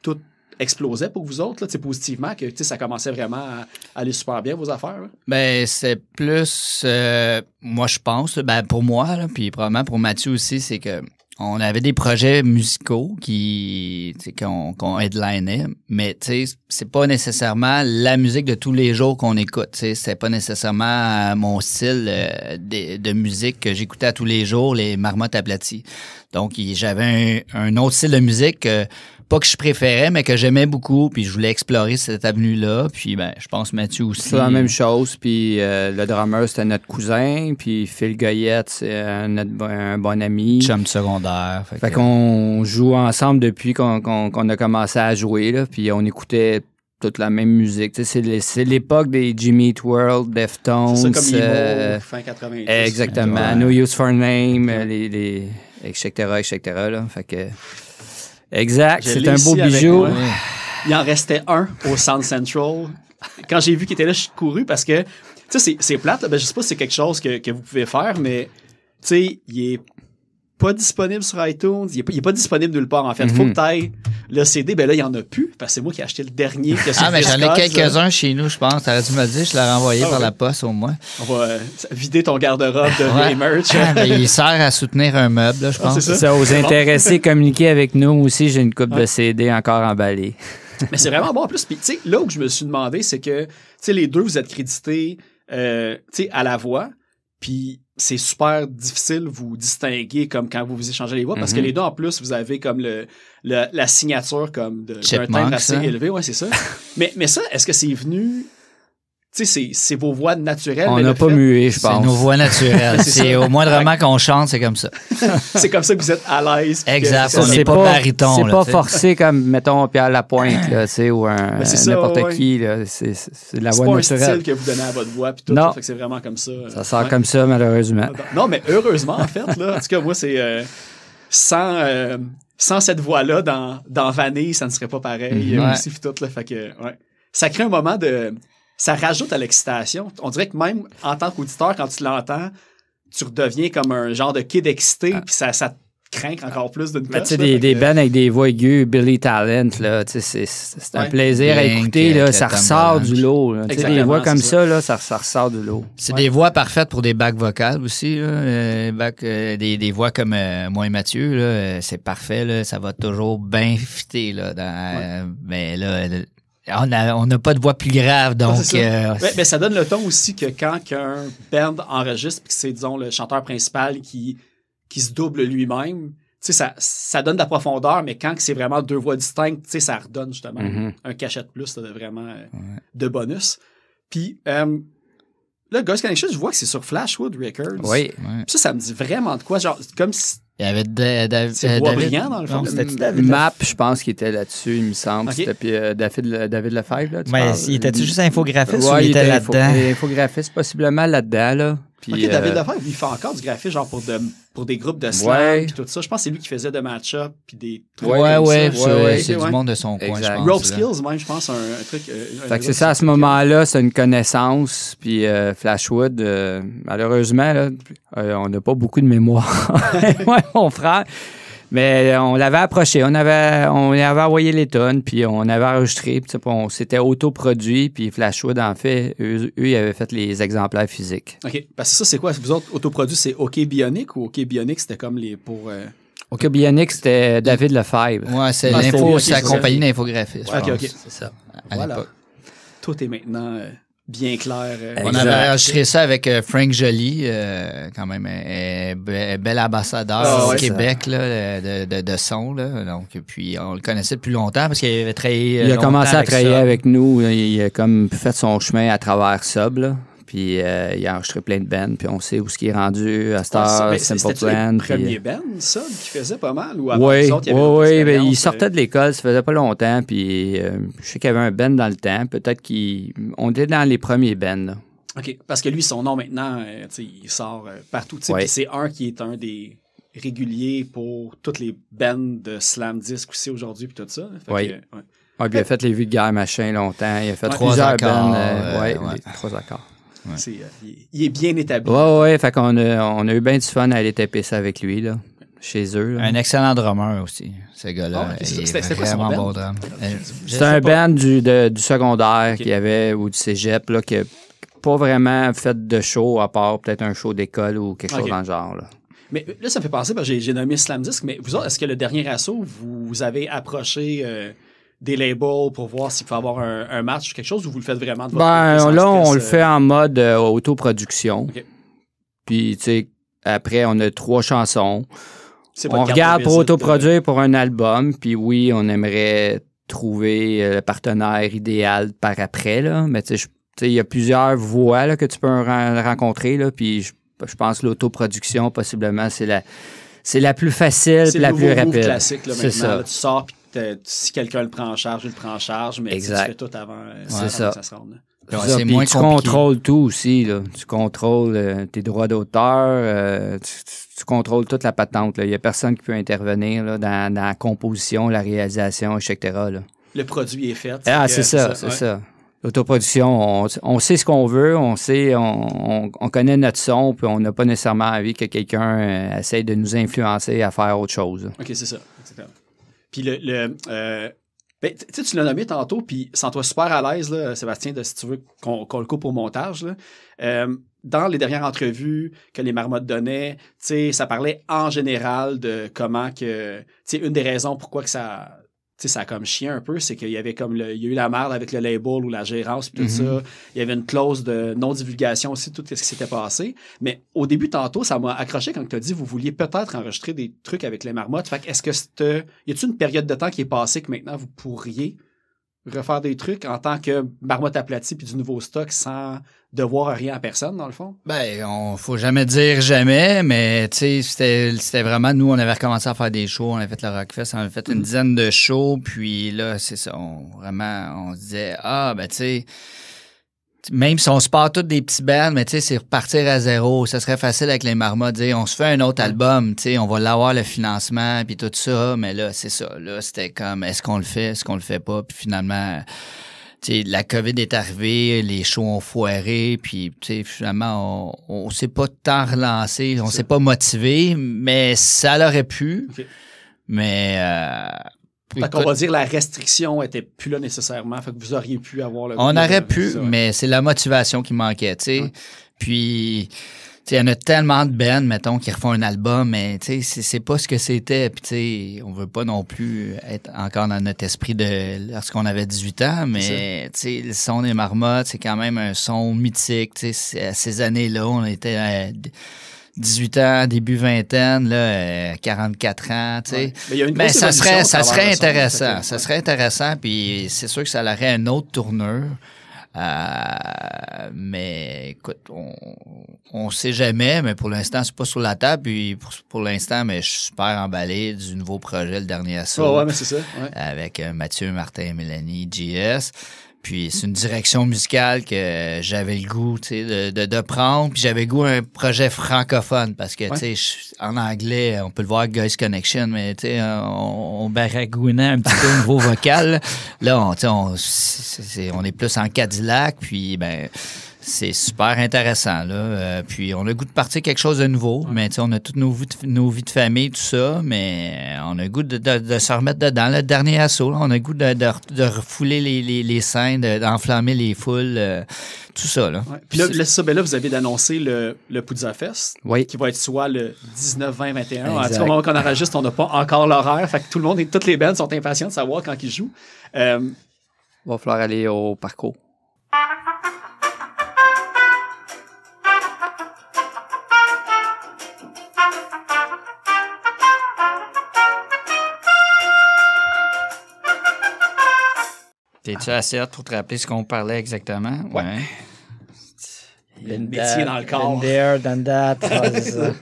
tout explosait pour vous autres, là, positivement, que ça commençait vraiment à aller super bien, vos affaires? Ben, c'est plus, euh, moi, je pense, ben, pour moi, puis probablement pour Mathieu aussi, c'est que on avait des projets musicaux qui qu'on qu'on headlinait, mais c'est pas nécessairement la musique de tous les jours qu'on écoute. C'est pas nécessairement euh, mon style euh, de, musique que j'écoutais tous les jours, les marmottes aplaties. Donc j'avais un, autre style de musique euh, pas que je préférais, mais que j'aimais beaucoup, puis je voulais explorer cette avenue-là. Puis ben, je pense Mathieu aussi. C'est la même chose, puis euh, le drummer, c'était notre cousin, puis Phil Goyette, c'est euh, un bon ami. Chum secondaire. Fait, qu'on joue ensemble depuis qu'on, a commencé à jouer, puis on écoutait toute la même musique. c'est, l'époque des Jimmy Eat World, Deftones. C'est euh, fin 90. Exactement. No Use for Name, les, etc., etc. Fait que... Exact, c'est un beau bijou. Il en restait un au Sound Central. Quand j'ai vu qu'il était là, je suis couru parce que, tu sais, c'est plate. Je ben, je sais pas si c'est quelque chose que, que vous pouvez faire, mais tu sais, il est pas disponible sur iTunes. Il n'est pas, disponible nulle part, en fait. faut mhm. que t'ailles... le CD. Ben là, il n'y en a plus, parce que c'est moi qui ai acheté le dernier. Que ah, mais j'en ai quelques-uns chez nous, je pense. T'aurais dû me dire, je l'ai renvoyé ah par la poste au moins. On va euh, vider ton garde-robe de merch. Ah, il sert à soutenir un meuble, je ah, pense. ça. aux intéressés, communiquer avec nous aussi. J'ai une coupe de CD encore emballée. mais c'est vraiment bon en plus. Puis, tu sais, là où je me suis demandé, c'est que, tu sais, les deux, vous êtes crédités, euh, tu sais, à la voix. Puis c'est super difficile vous distinguer comme quand vous vous échangez les voix parce que mhm. les deux en plus vous avez comme le, la signature comme de un timbre assez hein? élevé ouais c'est ça mais mais ça est-ce que c'est venu c'est vos voix naturelles. On n'a pas mué, je pense. C'est nos voix naturelles. c'est au vraiment qu'on chante, c'est comme ça. c'est comme ça que vous êtes à l'aise. Exact. on n'est pas bariton. C'est pas forcé comme, mettons, Pierre Lapointe, là, ou n'importe qui. C'est la voix pas naturelle. un style que vous donnez à votre voix. Puis tout, non. c'est vraiment comme ça. Ça sort comme ça, malheureusement. Ah, non, mais heureusement, en fait. Là, en tout cas, moi, c'est euh, sans... Euh, sans cette voix-là dans, dans Vanille, ça ne serait pas pareil. Mm-hmm. Euh, fait que, ouais. Ça crée un moment de, ça rajoute à l'excitation. On dirait que même en tant qu'auditeur, quand tu l'entends, tu redeviens comme un genre de kid excité, ah. puis ça, ça te craint encore plus d'une coche. Tu sais, des, des bands avec des voix aiguës, Billy Talent, c'est un plaisir à écouter, là, ça ressort du lot. Tu sais, des voix comme ça, ça, là, ça, ressort du lot. C'est des voix parfaites pour des bacs vocales aussi, euh, euh, des, voix comme euh, moi et Mathieu, c'est parfait, ça va toujours bien fitter, là, mais ben, là on n'a pas de voix plus grave, donc... ça. Euh, mais ça donne le ton aussi que quand un band enregistre, puis que c'est, disons, le chanteur principal qui, qui se double lui-même, ça, ça donne de la profondeur, mais quand c'est vraiment deux voix distinctes, ça redonne justement mm-hmm. un cachet de plus de vraiment euh, de bonus. Puis Le euh, là, Ghost Connection, je vois que c'est sur Flashwood Records. Oui. Ça, ça me dit vraiment de quoi. Genre, comme si il y avait de, C'est euh, David. dans le fond. C'était-tu David? Map, je pense, qui était là-dessus, il me semble. C'était puis, euh, David, David Lefebvre. Là, Mais il était-tu mm. juste infographiste ouais, ou il, il était, là-dedans? était infographiste, possiblement là-dedans. Là. Puis, OK, David euh, Lefebvre, il fait encore du graphisme, genre pour de pour des groupes de slam pis tout ça. Je pense que c'est lui qui faisait des match-up puis des trucs ouais, ouais, Ouais, ouais, c'est du monde de son coin, je pense. Rope skills, même, je pense, un, un truc. Euh, fait que c'est ça, à ce moment-là, c'est une connaissance. Puis euh, Flashwood, euh, malheureusement, là, on n'a pas beaucoup de mémoire. ouais, mon frère. Mais euh, on l'avait approché, on avait, on avait envoyé les tonnes, puis on avait enregistré, puis on s'était autoproduit, puis Flashwood, en fait, eux, ils avaient fait les exemplaires physiques. OK. Parce que ça, c'est quoi? Vous autres, autoproduit, c'est OK Bionic ou OK Bionic, c'était comme les pour. Euh, OK Bionic, c'était David Lefebvre. Ouais, c'est ah, l'info, c'est la compagnie d'infographistes. OK, OK. C'est ça. À voilà. Tout est maintenant. Euh, bien clair. Euh, on avait enregistré ça avec euh, Frank Joly, euh, quand même, bel ambassadeur au ah, Québec là, de, son. Donc, puis on le connaissait depuis longtemps parce qu'il avait travaillé. Il a commencé à travailler avec nous. Il a comme fait son chemin à travers Sub. Là. Puis euh, il a enregistré plein de bands, puis on sait où ce qui est rendu, à Star, ah, Simple Plan. C'était le premier euh, band, ça, qui faisait pas mal? Ou avant oui, il oui, oui ben, il sortait euh, de l'école, ça faisait pas longtemps, puis je sais qu'il y avait un band dans le temps, peut-être qu'on était dans les premiers bands. OK, parce que lui, son nom maintenant, il sort partout, puis c'est un qui est un des réguliers pour toutes les bands de slam disc aussi aujourd'hui, puis tout ça. Hein, oui. il a fait les vues de guerre, machin, longtemps, il a fait trois accords. trois accords. Euh, il, est bien établi. oui. ouais, fait qu'on a, on a eu bien du fun à aller taper ça avec lui, là chez eux. Un excellent drummer aussi, ce gars-là. Ah, c'est C'était quoi euh, un band du, du secondaire qu'il y avait ou du cégep là, qui n'a pas vraiment fait de show à part peut-être un show d'école ou quelque chose dans le genre. Là. Mais là, ça me fait penser, parce que j'ai nommé Slam Disc, mais vous autres, est-ce que le dernier assaut, vous avez approché. Euh, des labels pour voir s'il peut avoir un, match quelque chose ou vous le faites vraiment de votre ben, là, on le fait en mode euh, autoproduction. Puis, tu sais, après, on a trois chansons. On regarde pour autoproduire euh. pour un album. Puis oui, on aimerait trouver euh, le partenaire idéal par après. Là. Mais tu sais, il y a plusieurs voies là, que tu peux rencontrer. Là, puis je, pense que l'autoproduction, possiblement, c'est la, la plus facile la plus rapide. C'est classique. ça. tu sors, si quelqu'un le prend en charge, il le prend en charge, mais tu fais tout avant, euh, ça. se moins tu contrôles tout aussi. Tu contrôles euh, tes droits d'auteur, euh, tu, contrôles toute la patente. Il n'y a personne qui peut intervenir dans, la composition, la réalisation, etc. Le produit est fait. Ah, c'est ça, L'autoproduction, on, sait ce qu'on veut, on sait, on, connaît notre son, puis on n'a pas nécessairement envie que quelqu'un essaye de nous influencer à faire autre chose. OK, c'est ça. Puis le, le euh, ben, tu l'as nommé tantôt, puis sens-toi super à l'aise, Sébastien, de, si tu veux qu'on le coupe au montage. Euh, dans les dernières entrevues que les marmottes donnaient, tu sais, ça parlait en général de comment que, Tu sais, une des raisons pourquoi que ça, tu sais, ça a comme chien un peu, c'est qu'il y avait comme le, il y a eu la merde avec le label ou la gérance puis tout mhm. ça. Il y avait une clause de non-divulgation aussi, tout ce qui s'était passé. Mais au début, tantôt, ça m'a accroché quand tu as dit vous vouliez peut-être enregistrer des trucs avec les marmottes. Fait que est-ce que c'est, y a une période de temps qui est passée que maintenant vous pourriez refaire des trucs en tant que marmotte aplatie puis du nouveau stock sans devoir rien à personne, dans le fond? Ben, on faut jamais dire jamais, mais tu sais, c'était, c'était vraiment, nous, on avait recommencé à faire des shows, on avait fait le Rockfest, on avait fait une mm. dizaine de shows, puis là, c'est ça, on, vraiment, on se disait, ah, ben tu sais, même si on se part toutes des petits bands, mais tu sais, c'est repartir à zéro. Ça serait facile avec les marmots dire on se fait un autre album, tu sais, on va l'avoir le financement, puis tout ça. Mais là, c'est ça. Là, c'était comme est-ce qu'on le fait, est-ce qu'on le fait pas? Puis finalement, tu sais, la COVID est arrivée, les shows ont foiré, puis tu sais, finalement, on, s'est pas tant relancé, on s'est pas motivé, mais ça l'aurait pu. Mais euh, on va dire la restriction était plus là nécessairement. Fait que vous auriez pu avoir le. On aurait pu, mais c'est la motivation qui manquait, tu sais. Puis. Il y en a tellement de bands, mettons, qui refont un album, mais c'est pas ce que c'était. Puis on veut pas non plus être encore dans notre esprit de lorsqu'on avait 18 ans, mais le son des marmottes, c'est quand même un son mythique. À ces années-là, on était... Euh, 18 ans, début vingtaine, là, 44 euh, ans, tu sais. Mais, ben, ça serait, ça serait hein, intéressant. Ça, serait intéressant, puis c'est sûr que ça aurait un autre tourneur. mais écoute, on, on sait jamais, mais pour l'instant, c'est pas sur la table. Puis pour, l'instant, mais je suis super emballé du nouveau projet, le dernier assaut. c'est ça. Avec euh, Mathieu, Martin, Mélanie, JS. Puis c'est une direction musicale que j'avais le goût de, de, prendre. Puis j'avais goût à un projet francophone parce que tu sais, en anglais, on peut le voir Guys Connection, mais tu on, on baragouinait un petit peu au niveau vocal. Là, on, on, est, on est plus en Cadillac. Puis ben c'est super intéressant. Là. Euh, puis on a goût de partir quelque chose de nouveau. Mais on a toutes nos, vies de, famille, tout ça. Mais euh, on a goût de, se remettre dedans. Le dernier assaut, on a goût de, refouler les, les, scènes, d'enflammer les foules, euh, tout ça. Là. Puis ben là, vous avez d'annoncer le, le Fest, qui va être soit le 19, 20, 21. À moment qu'on enregistre, on n'a pas encore l'horaire. Fait que tout le monde et toutes les bandes sont impatients de savoir quand ils jouent. On va falloir aller au parcours. Tu assez hâte pour te rappeler ce qu'on parlait exactement. Ouais. Il y a une métier dans le corps. that,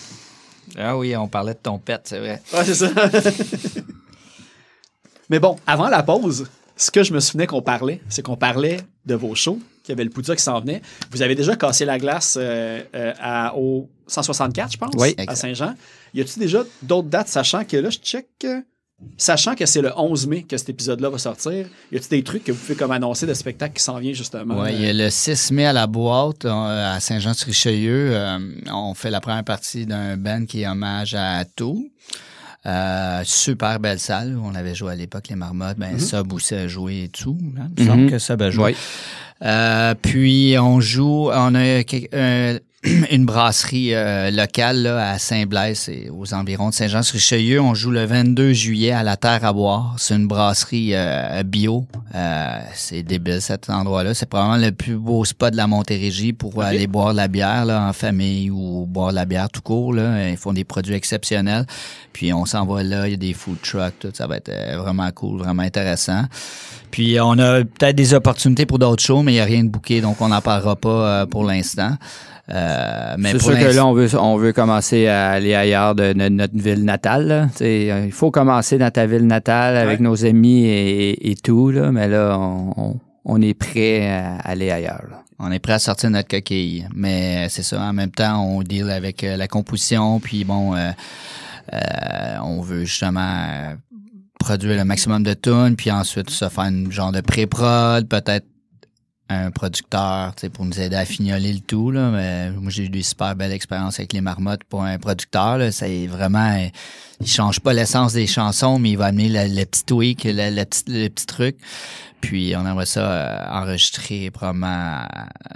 ah oui, on parlait de ton pet, c'est vrai. Ouais, c'est ça. Mais bon, avant la pause, ce que je me souvenais qu'on parlait, c'est qu'on parlait de vos shows, qu'il y avait le poudre qui s'en venait. Vous avez déjà cassé la glace euh, euh, au 164, je pense, à Saint-Jean. Y a-t-il déjà d'autres dates, sachant que là, je check. Euh, sachant que c'est le 11 mai que cet épisode-là va sortir, y a-t-il des trucs que vous pouvez comme annoncer de spectacles qui s'en vient justement? Oui, il le 6 mai à la boîte, euh, à Saint-Jean-sur-Richelieu. Euh, on fait la première partie d'un band qui est hommage à tout. Euh, super belle salle. On avait joué à l'époque les marmottes. Ben, ça -hmm. à jouer et tout. Il me mhm. semble que ça a joué. puis on joue, on a un, une brasserie euh, locale là, à Saint-Blaise et aux environs de Saint-Jean-sur-Richelieu. On joue le 22 juillet à la Terre à boire. C'est une brasserie euh, bio. Euh, c'est débile cet endroit-là. C'est probablement le plus beau spot de la Montérégie pour aller boire de la bière en famille ou boire de la bière tout court. Ils font des produits exceptionnels. Puis on s'en va là, il y a des food trucks, tout ça va être vraiment cool, vraiment intéressant. Puis on a peut-être des opportunités pour d'autres shows, mais il n'y a rien de bouquet, donc on n'en parlera pas pour l'instant. Euh, mais c'est sûr que là, on veut, on veut commencer à aller ailleurs de, notre ville natale. Là. Euh, il faut commencer dans ta ville natale avec nos amis et, tout, là, mais là, on, est prêt à aller ailleurs. On est prêt à sortir notre coquille. Mais c'est ça, en même temps, on deal avec euh, la composition, puis bon, on veut justement produire le maximum de tunes, puis ensuite se faire une genre de pré-prod, peut-être un producteur pour nous aider à fignoler le tout. Là. Mais moi, j'ai eu des super belles expériences avec les marmottes pour un producteur. Là. C'est vraiment. Il change pas l'essence des chansons, mais il va amener le, petits petit les petits trucs, Puis on aimerait ça euh, enregistrer probablement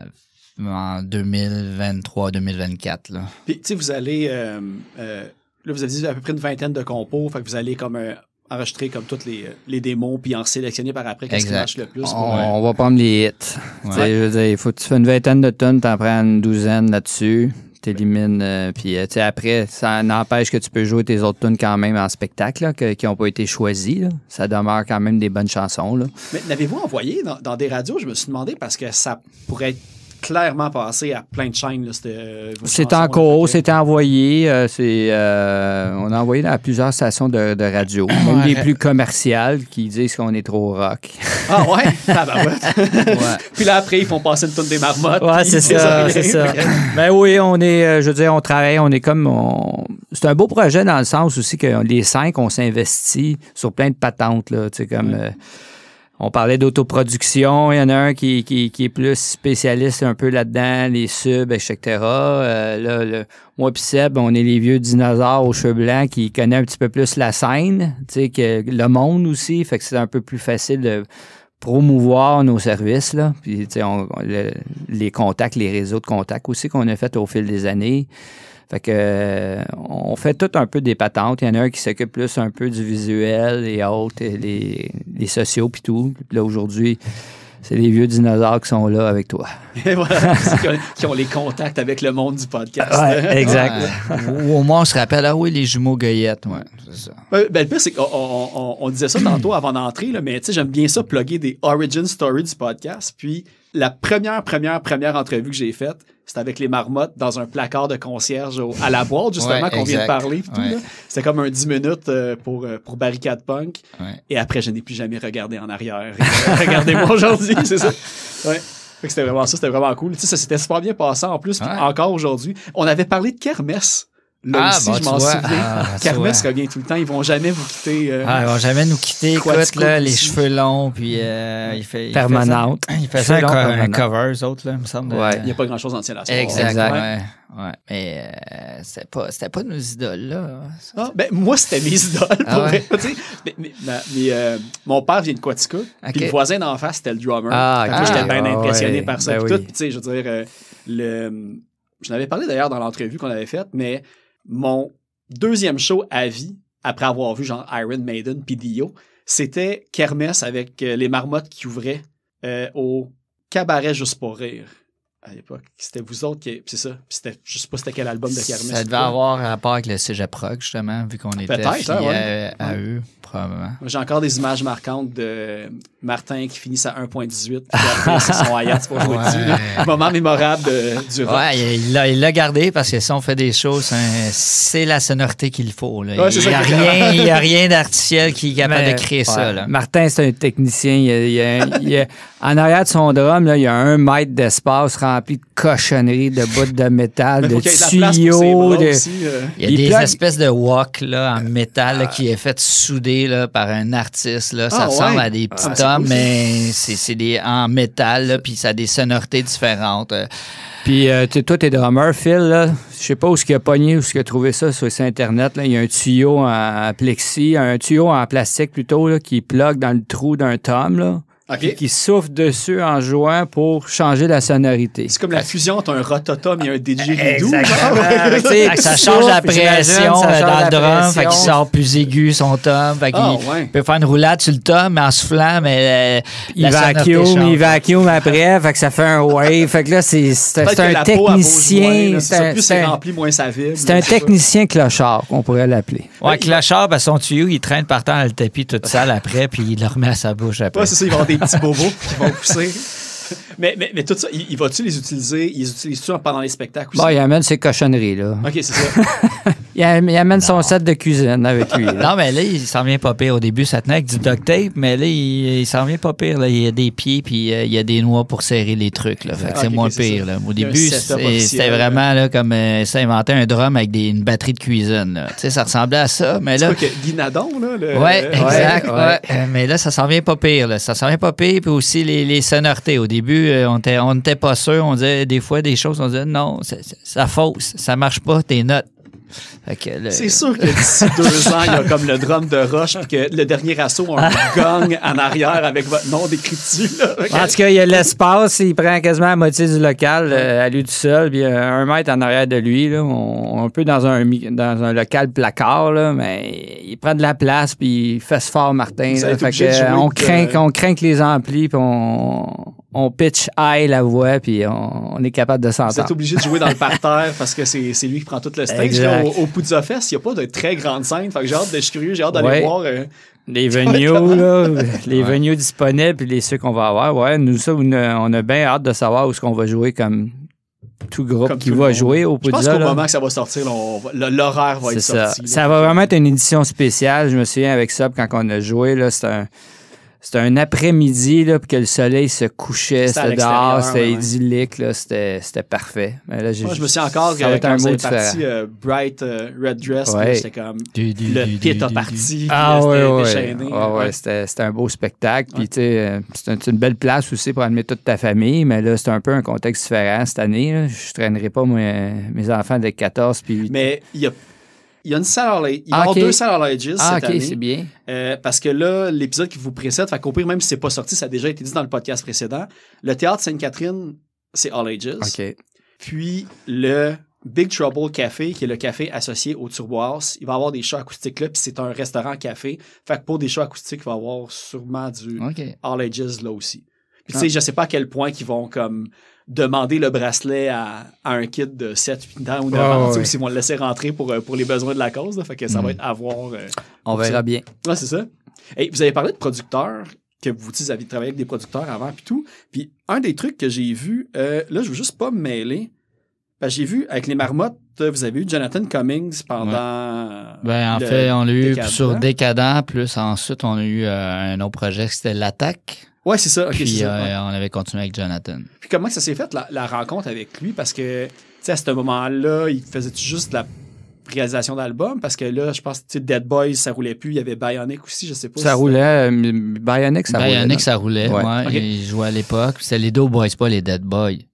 euh, en 2023-2024. Puis, tu sais, vous allez. Euh, là, vous avez dit à peu près une vingtaine de compos. Fait que vous allez comme. Un enregistrer comme toutes les, les démons puis en sélectionner par après qu'est-ce qui marche le plus. Euh, on, va prendre les hits. Je veux il faut tu fais une vingtaine de tonnes, t'en prends une douzaine là-dessus t'élimines. élimines euh, puis euh, après, ça n'empêche que tu peux jouer tes autres tunes quand même en spectacle qui n'ont pas été choisies. Ça demeure quand même des bonnes chansons. Là. Mais l'avez-vous envoyé dans, dans, des radios? Je me suis demandé parce que ça pourrait être clairement passé à plein de chaînes. Euh, c'est en euh, cours, c'était envoyé. Euh, c'est on a envoyé à plusieurs stations de, radio, les plus commerciales qui disent qu'on est trop rock. Ah ouais? Ah ben ouais. Puis là, après, ils font passer une tonne des marmottes. Ouais, c'est ça, c'est ça. ben oui, on est, je veux dire, on travaille, on est comme... C'est un beau projet dans le sens aussi que les cinq, on s'investit sur plein de patentes, là, tu sais, comme... On parlait d'autoproduction, il y en a un qui, est plus spécialiste un peu là-dedans, les subs, etc. Euh, là, le, moi et Seb, on est les vieux dinosaures aux cheveux blancs qui connaissent un petit peu plus la scène, tu que le monde aussi, fait que c'est un peu plus facile de promouvoir nos services, là. Puis, les contacts, les réseaux de contacts aussi qu'on a fait au fil des années. Fait que, euh, on fait tout un peu des patentes. Il y en a un qui s'occupe plus un peu du visuel et autres, les, sociaux puis tout. Là, aujourd'hui, c'est les vieux dinosaures qui sont là avec toi. Et voilà, qui ont les contacts avec le monde du podcast. exact. au moins, on se rappelle, ah oui, les jumeaux Goyette, ouais, c'est ça. Euh, ben, le pire, c'est qu'on on, disait ça tantôt avant d'entrer, mais tu sais, j'aime bien ça, plugger des origin stories du podcast, puis la première, première, première entrevue que j'ai faite, c'était avec les marmottes dans un placard de concierge au, à la boîte, justement, qu'on vient de parler. C'était comme un 10 minutes euh, pour, euh, pour Barricade Punk. Et après, je n'ai plus jamais regardé en arrière. Regardez-moi aujourd'hui, c'est ça? Ouais. C'était vraiment ça, c'était vraiment cool. Tu sais, ça s'était super bien passé en plus. Encore aujourd'hui, on avait parlé de kermesse Là ah, si bah, je m'en souviens. Ah, bah, revient tout le temps. Ils vont jamais vous quitter. Euh, ah, ils vont jamais nous quitter. Quoi, là, les cheveux longs, puis euh, il fait... Permanente. Il fait ça, comme un, cover, eux autres, là, il me semble. Ouais. Euh, il n'y a pas grand-chose dans ce Exact, exact. Ouais. ouais. Mais euh, c'était pas, pas nos idoles, là. Ah, ben, moi, c'était mes idoles. Ah, ouais. mais, mais, mon père vient de Quatica, puis le voisin d'en face, c'était le drummer. Ah, J'étais bien ah, impressionné par ça. Ben puis sais, je veux dire, le... Je n'avais parlé d'ailleurs dans l'entrevue qu'on avait faite, mais mon deuxième show à vie, après avoir vu genre Iron Maiden puis c'était Kermesse avec euh, les marmottes qui ouvraient euh, au cabaret juste pour rire à l'époque. C'était vous autres qui. C'est ça. C'était, je sais pas c'était quel album de Kermit. Ça devait avoir à rapport avec le Rock, justement, vu qu'on était hein, euh, à, eux, probablement. J'ai encore des images marquantes de Martin qui finit à 1.18, puis après, c'est son Ayat, pour Moment mémorable de, du rock. Ouais, il l'a, gardé parce que si on fait des choses, c'est, la sonorité qu'il faut. Là. il n'y a, rien, rien d'artificiel qui est capable de créer ça. Là. Martin, c'est un technicien. Il en arrière de son drum, là, il y a un mètre d'espace rempli de cochonneries, de bouts de métal, de tuyaux. Euh. Il y a des espèces de wok en euh, métal ah. qui est fait souder par un artiste. Ça ah, ressemble à des ah, petits toms, mais c'est en métal, puis ça a des sonorités différentes. Euh. Puis euh, toi, t'es drummer, Phil, là. Je sais pas où ce qu'il a pogné, où ce qu'il a trouvé ça sur Internet. Là. Il y a un tuyau en plexi, un tuyau en plastique plutôt, qui plug dans le trou d'un tome, là qui souffle dessus en jouant pour changer la sonorité. C'est comme la fusion entre un rototom et un DJ didgeridoo. Exactement. ça change la pression euh, dans le drum, fait qu'il sort plus aigu son tom, il ah, peut faire une roulade sur le tom mais en soufflant, mais euh, il la vacuum, il vacuum après, fait que ça fait un wave, fait que là c'est un technicien, c'est rempli moins C'est un technicien clochard, on pourrait l'appeler. Ouais, clochard, son tuyau, il traîne partant dans le tapis toute sale après, puis il le remet à sa bouche après. Ouais, c'est petits bobos qui vont pousser. mais, mais, tout ça, il, va-tu les utiliser? Ils utilisent-tu pendant les spectacles aussi? il amène ses cochonneries, là. OK, c'est ça. il, amène son set de cuisine avec lui. non, mais là, il s'en vient pas pire. Au début, ça tenait avec du duct tape, mais là, il, ne s'en vient pas pire. Il y a des pieds, puis euh, il y a des noix pour serrer les trucs. Là. Ah, c'est moins pire. Au début, c'était vraiment là, comme euh, ça un drum avec une batterie de cuisine. Tu sais, ça ressemblait à ça, mais là... C'est Guinadon, là? Ouais, exact. Euh, mais là, ça s'en vient pas pire. Là. Ça s'en vient pas pire, puis aussi les, les sonorités. Au début, début, euh, on n'était pas sûr. On disait des fois des choses, on disait non, ça fausse, ça marche pas, tes notes. C'est sûr que d'ici deux ans, il y a comme le drum de Roche, puis que le dernier assaut, on ah. gagne en arrière avec votre nom d'écriture. En tout cas, il y a l'espace, il prend quasiment la moitié du local euh, à lui tout seul, puis euh, un mètre en arrière de lui, on, peut dans un, dans un local placard, mais il prend de la place, puis il fait fort Martin. fait on, craint, qu'on craint que les amplis, on, on pitch high la voix, puis on, est capable de s'entendre. Vous êtes obligé de jouer dans le parterre parce que c'est, lui qui prend tout le stage. au, au de Fest, il n'y a pas de très grande scène. Fait que j'ai hâte de, je suis curieux, j'ai hâte d'aller voir. Euh, les venues, les venues disponibles, puis les ceux qu'on va avoir. Ouais, nous, ça, on a, bien hâte de savoir où est-ce qu'on va jouer comme tout groupe qui va jouer au Puzza. Je pense qu'au moment que ça va sortir, l'horaire va être ça. sorti. Ça va vraiment être une édition spéciale. Je me souviens avec ça, quand on a joué, là, c'est un c'était un après-midi, là, puis que le soleil se couchait, c'était dehors, c'était idyllique, là, c'était, c'était parfait. Moi, je me suis encore, ça un quand beau parti euh, Bright euh, Red Dress, ouais. comme, le pit a parti, ah, ouais, déchaîné. Ah ouais, C'était, un beau spectacle, puis tu sais, euh, c'est une belle place aussi pour admettre toute ta famille, mais là, c'est un peu un contexte différent cette année, Je Je traînerai pas mes enfants de 14, puis... Mais il y a il y a une salle Il va ah, avoir deux ah, cette année. c'est bien. Euh, parce que là, l'épisode qui vous précède, fait qu'au même si c'est pas sorti, ça a déjà été dit dans le podcast précédent. Le théâtre Sainte-Catherine, c'est All Ages. OK. Puis le Big Trouble Café, qui est le café associé au Turbo Il va y avoir des chats acoustiques là, puis c'est un restaurant-café. Fait que pour des chats acoustiques, il va y avoir sûrement du All Ages là aussi. Puis, tu ah. sais, je sais pas à quel point qu'ils vont comme demander le bracelet à, un kid de 7-8 ans ou 9 ah, ans, ou s'ils vont le laisser rentrer pour, euh, pour les besoins de la cause. que ça mm. va être à voir. Euh, on verra bien. c'est ça. Et vous avez parlé de producteurs, que vous, vous avez travaillé avec des producteurs avant, puis tout. Puis un des trucs que j'ai vu, euh, là, je veux juste pas me mêler. j'ai vu avec les marmottes, vous avez eu Jonathan Cummings pendant. Ben, en fait, on l'a eu sur Décadent, plus ensuite, on a eu un autre projet c'était L'Attaque. Ouais, c'est ça. Puis, euh, on avait continué avec Jonathan. Puis comment ça s'est fait, la, rencontre avec lui? Parce que, tu sais, à ce moment-là, il faisait juste la réalisation d'albums? parce que là, je pense que Dead Boys, ça roulait plus. Il y avait Bionic aussi, je sais pas. Ça roulait. Euh, Bionic, ça roulait. Bionic, ça roulait. Ouais. ouais jouait à l'époque. C'est les Do Boys, pas les Dead Boys.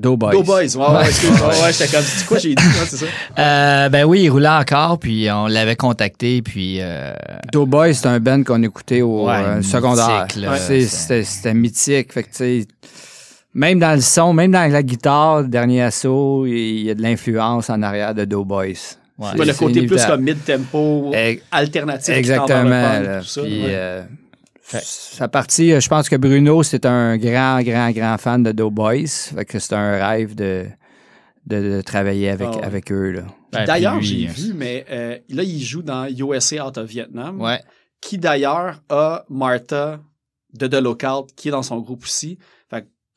Doughboys. boys, ouais, ouais, excuse, ouais, j'étais comme, c'est quoi j'ai dit, hein, c'est ça? Euh, ben oui, il roulait encore, puis on l'avait contacté, puis... Euh... Doughboys, c'est un band qu'on écoutait au euh, secondaire. C'était mythique, fait que tu sais... Même dans le son, même dans la guitare, dernier assaut, il y a de l'influence en arrière de Doughboys. Ouais, le côté plus comme mid-tempo, alternatif. Exactement. puis, euh, sa partie, euh, je pense que Bruno, c'est un grand, grand, grand fan de Doughboys. Fait que c'est un rêve de, de, travailler avec, ah avec eux. d'ailleurs, j'ai euh, vu, mais euh, là, il joue dans USA Out of Vietnam. Qui d'ailleurs a Martha de The Local qui est dans son groupe aussi.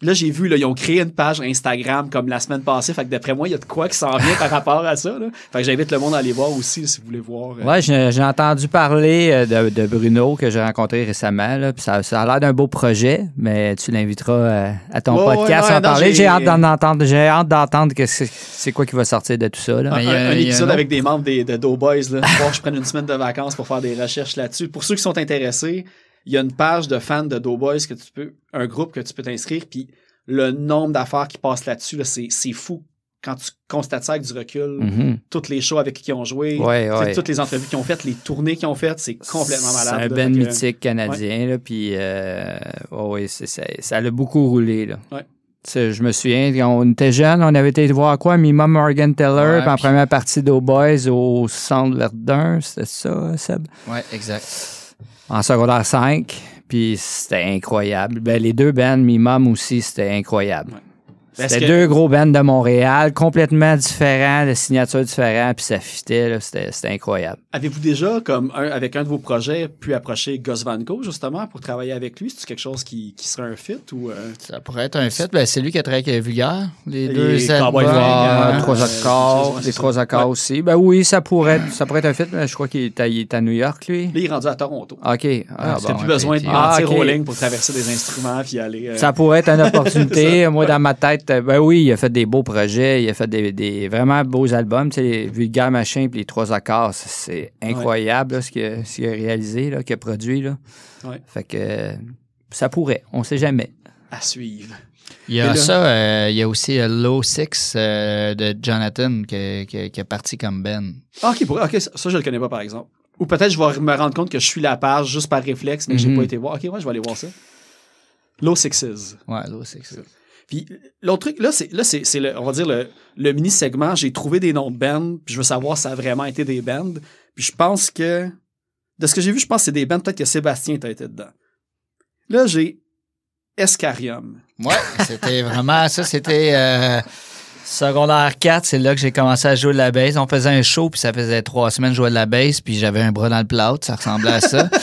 Là, j'ai vu, là, ils ont créé une page Instagram comme la semaine passée. Fait que d'après moi, il y a de quoi qui s'en vient par rapport à ça. Là. Fait que j'invite le monde à aller voir aussi si vous voulez voir. Euh. Ouais, j'ai entendu parler euh, de, Bruno que j'ai rencontré récemment. Là, ça, ça, a l'air d'un beau projet, mais tu l'inviteras euh, à ton podcast à en parler. J'ai hâte J'ai hâte d'entendre que c'est quoi qui va sortir de tout ça. Là. Un, épisode avec des membres des, de Doughboys. Là. que je prenne une semaine de vacances pour faire des recherches là-dessus. Pour ceux qui sont intéressés, il y a une page de fans de Doughboys que tu peux, un groupe que tu peux t'inscrire, puis le nombre d'affaires qui passent là-dessus, c'est fou quand tu constates ça avec du recul, tous mhm. toutes les shows avec qui ils ont joué, toutes les entrevues qu'ils ont faites, les tournées qu'ils ont faites, c'est complètement malade. C'est un band mythique canadien, puis euh, oui, ça, ça l'a beaucoup roulé. Je me souviens, quand on était jeunes, on avait été voir quoi? Mima Morgan Teller, en première partie Doughboys au Centre Verdun, c'était ça, hein, Seb? Oui, exact en secondaire 5. Puis c'était incroyable. Ben, les deux bands, Mimam aussi, c'était incroyable. C'était deux gros bands de Montréal, complètement différents, de signatures différentes, puis ça fitait, c'était incroyable. Avez-vous déjà, comme un, avec un de vos projets, pu approcher Gus Van Gogh, justement, pour travailler avec lui? C'est quelque chose qui, qui, serait un fit ou... Euh? Ça pourrait être un fit. Ben, c'est lui qui a travaillé avec Vulgaire, les, deux hein. trois accords, euh, les trois accords aussi. Ben oui, ça pourrait, ça pourrait être un fit, mais je crois qu'il est, à New York, lui. il est rendu à Toronto. Ah, OK. Ah, ah plus besoin de partir ah, pour traverser des instruments puis aller... Euh, ça pourrait être une opportunité. Moi, dans ma tête, euh, ben oui, il a fait des beaux projets, il a fait des, vraiment beaux albums. Tu sais, Vulgaire Machin puis Les Trois Accords, c'est incroyable ce qu'il a, réalisé, là, qu'il a produit. Là. Fait que euh, ça pourrait, on sait jamais. À suivre. Il y a ça, euh, il y a aussi Low Six de Jonathan qui, est parti comme Ben. Ah, ok, ça, je le connais pas par exemple. Ou peut-être je vais me rendre compte que je suis la page juste par réflexe, mais je j'ai mm-hmm. pas été voir. Ok, moi je vais aller voir ça. Low Sixes. Ouais, Low Sixes. Puis l'autre truc, là, c'est, c'est, le, on va dire le, mini-segment. J'ai trouvé des noms de bands, puis je veux savoir si ça a vraiment été des bands. Puis je pense que, de ce que j'ai vu, je pense que c'est des bands. Peut-être que Sébastien t'a été dedans. Là, j'ai Escarium. Ouais, c'était vraiment ça, c'était. Euh, secondaire 4, c'est là que j'ai commencé à jouer de la bass. On faisait un show, puis ça faisait trois semaines que je de la bass, puis j'avais un bras dans le plâtre, ça ressemblait à ça.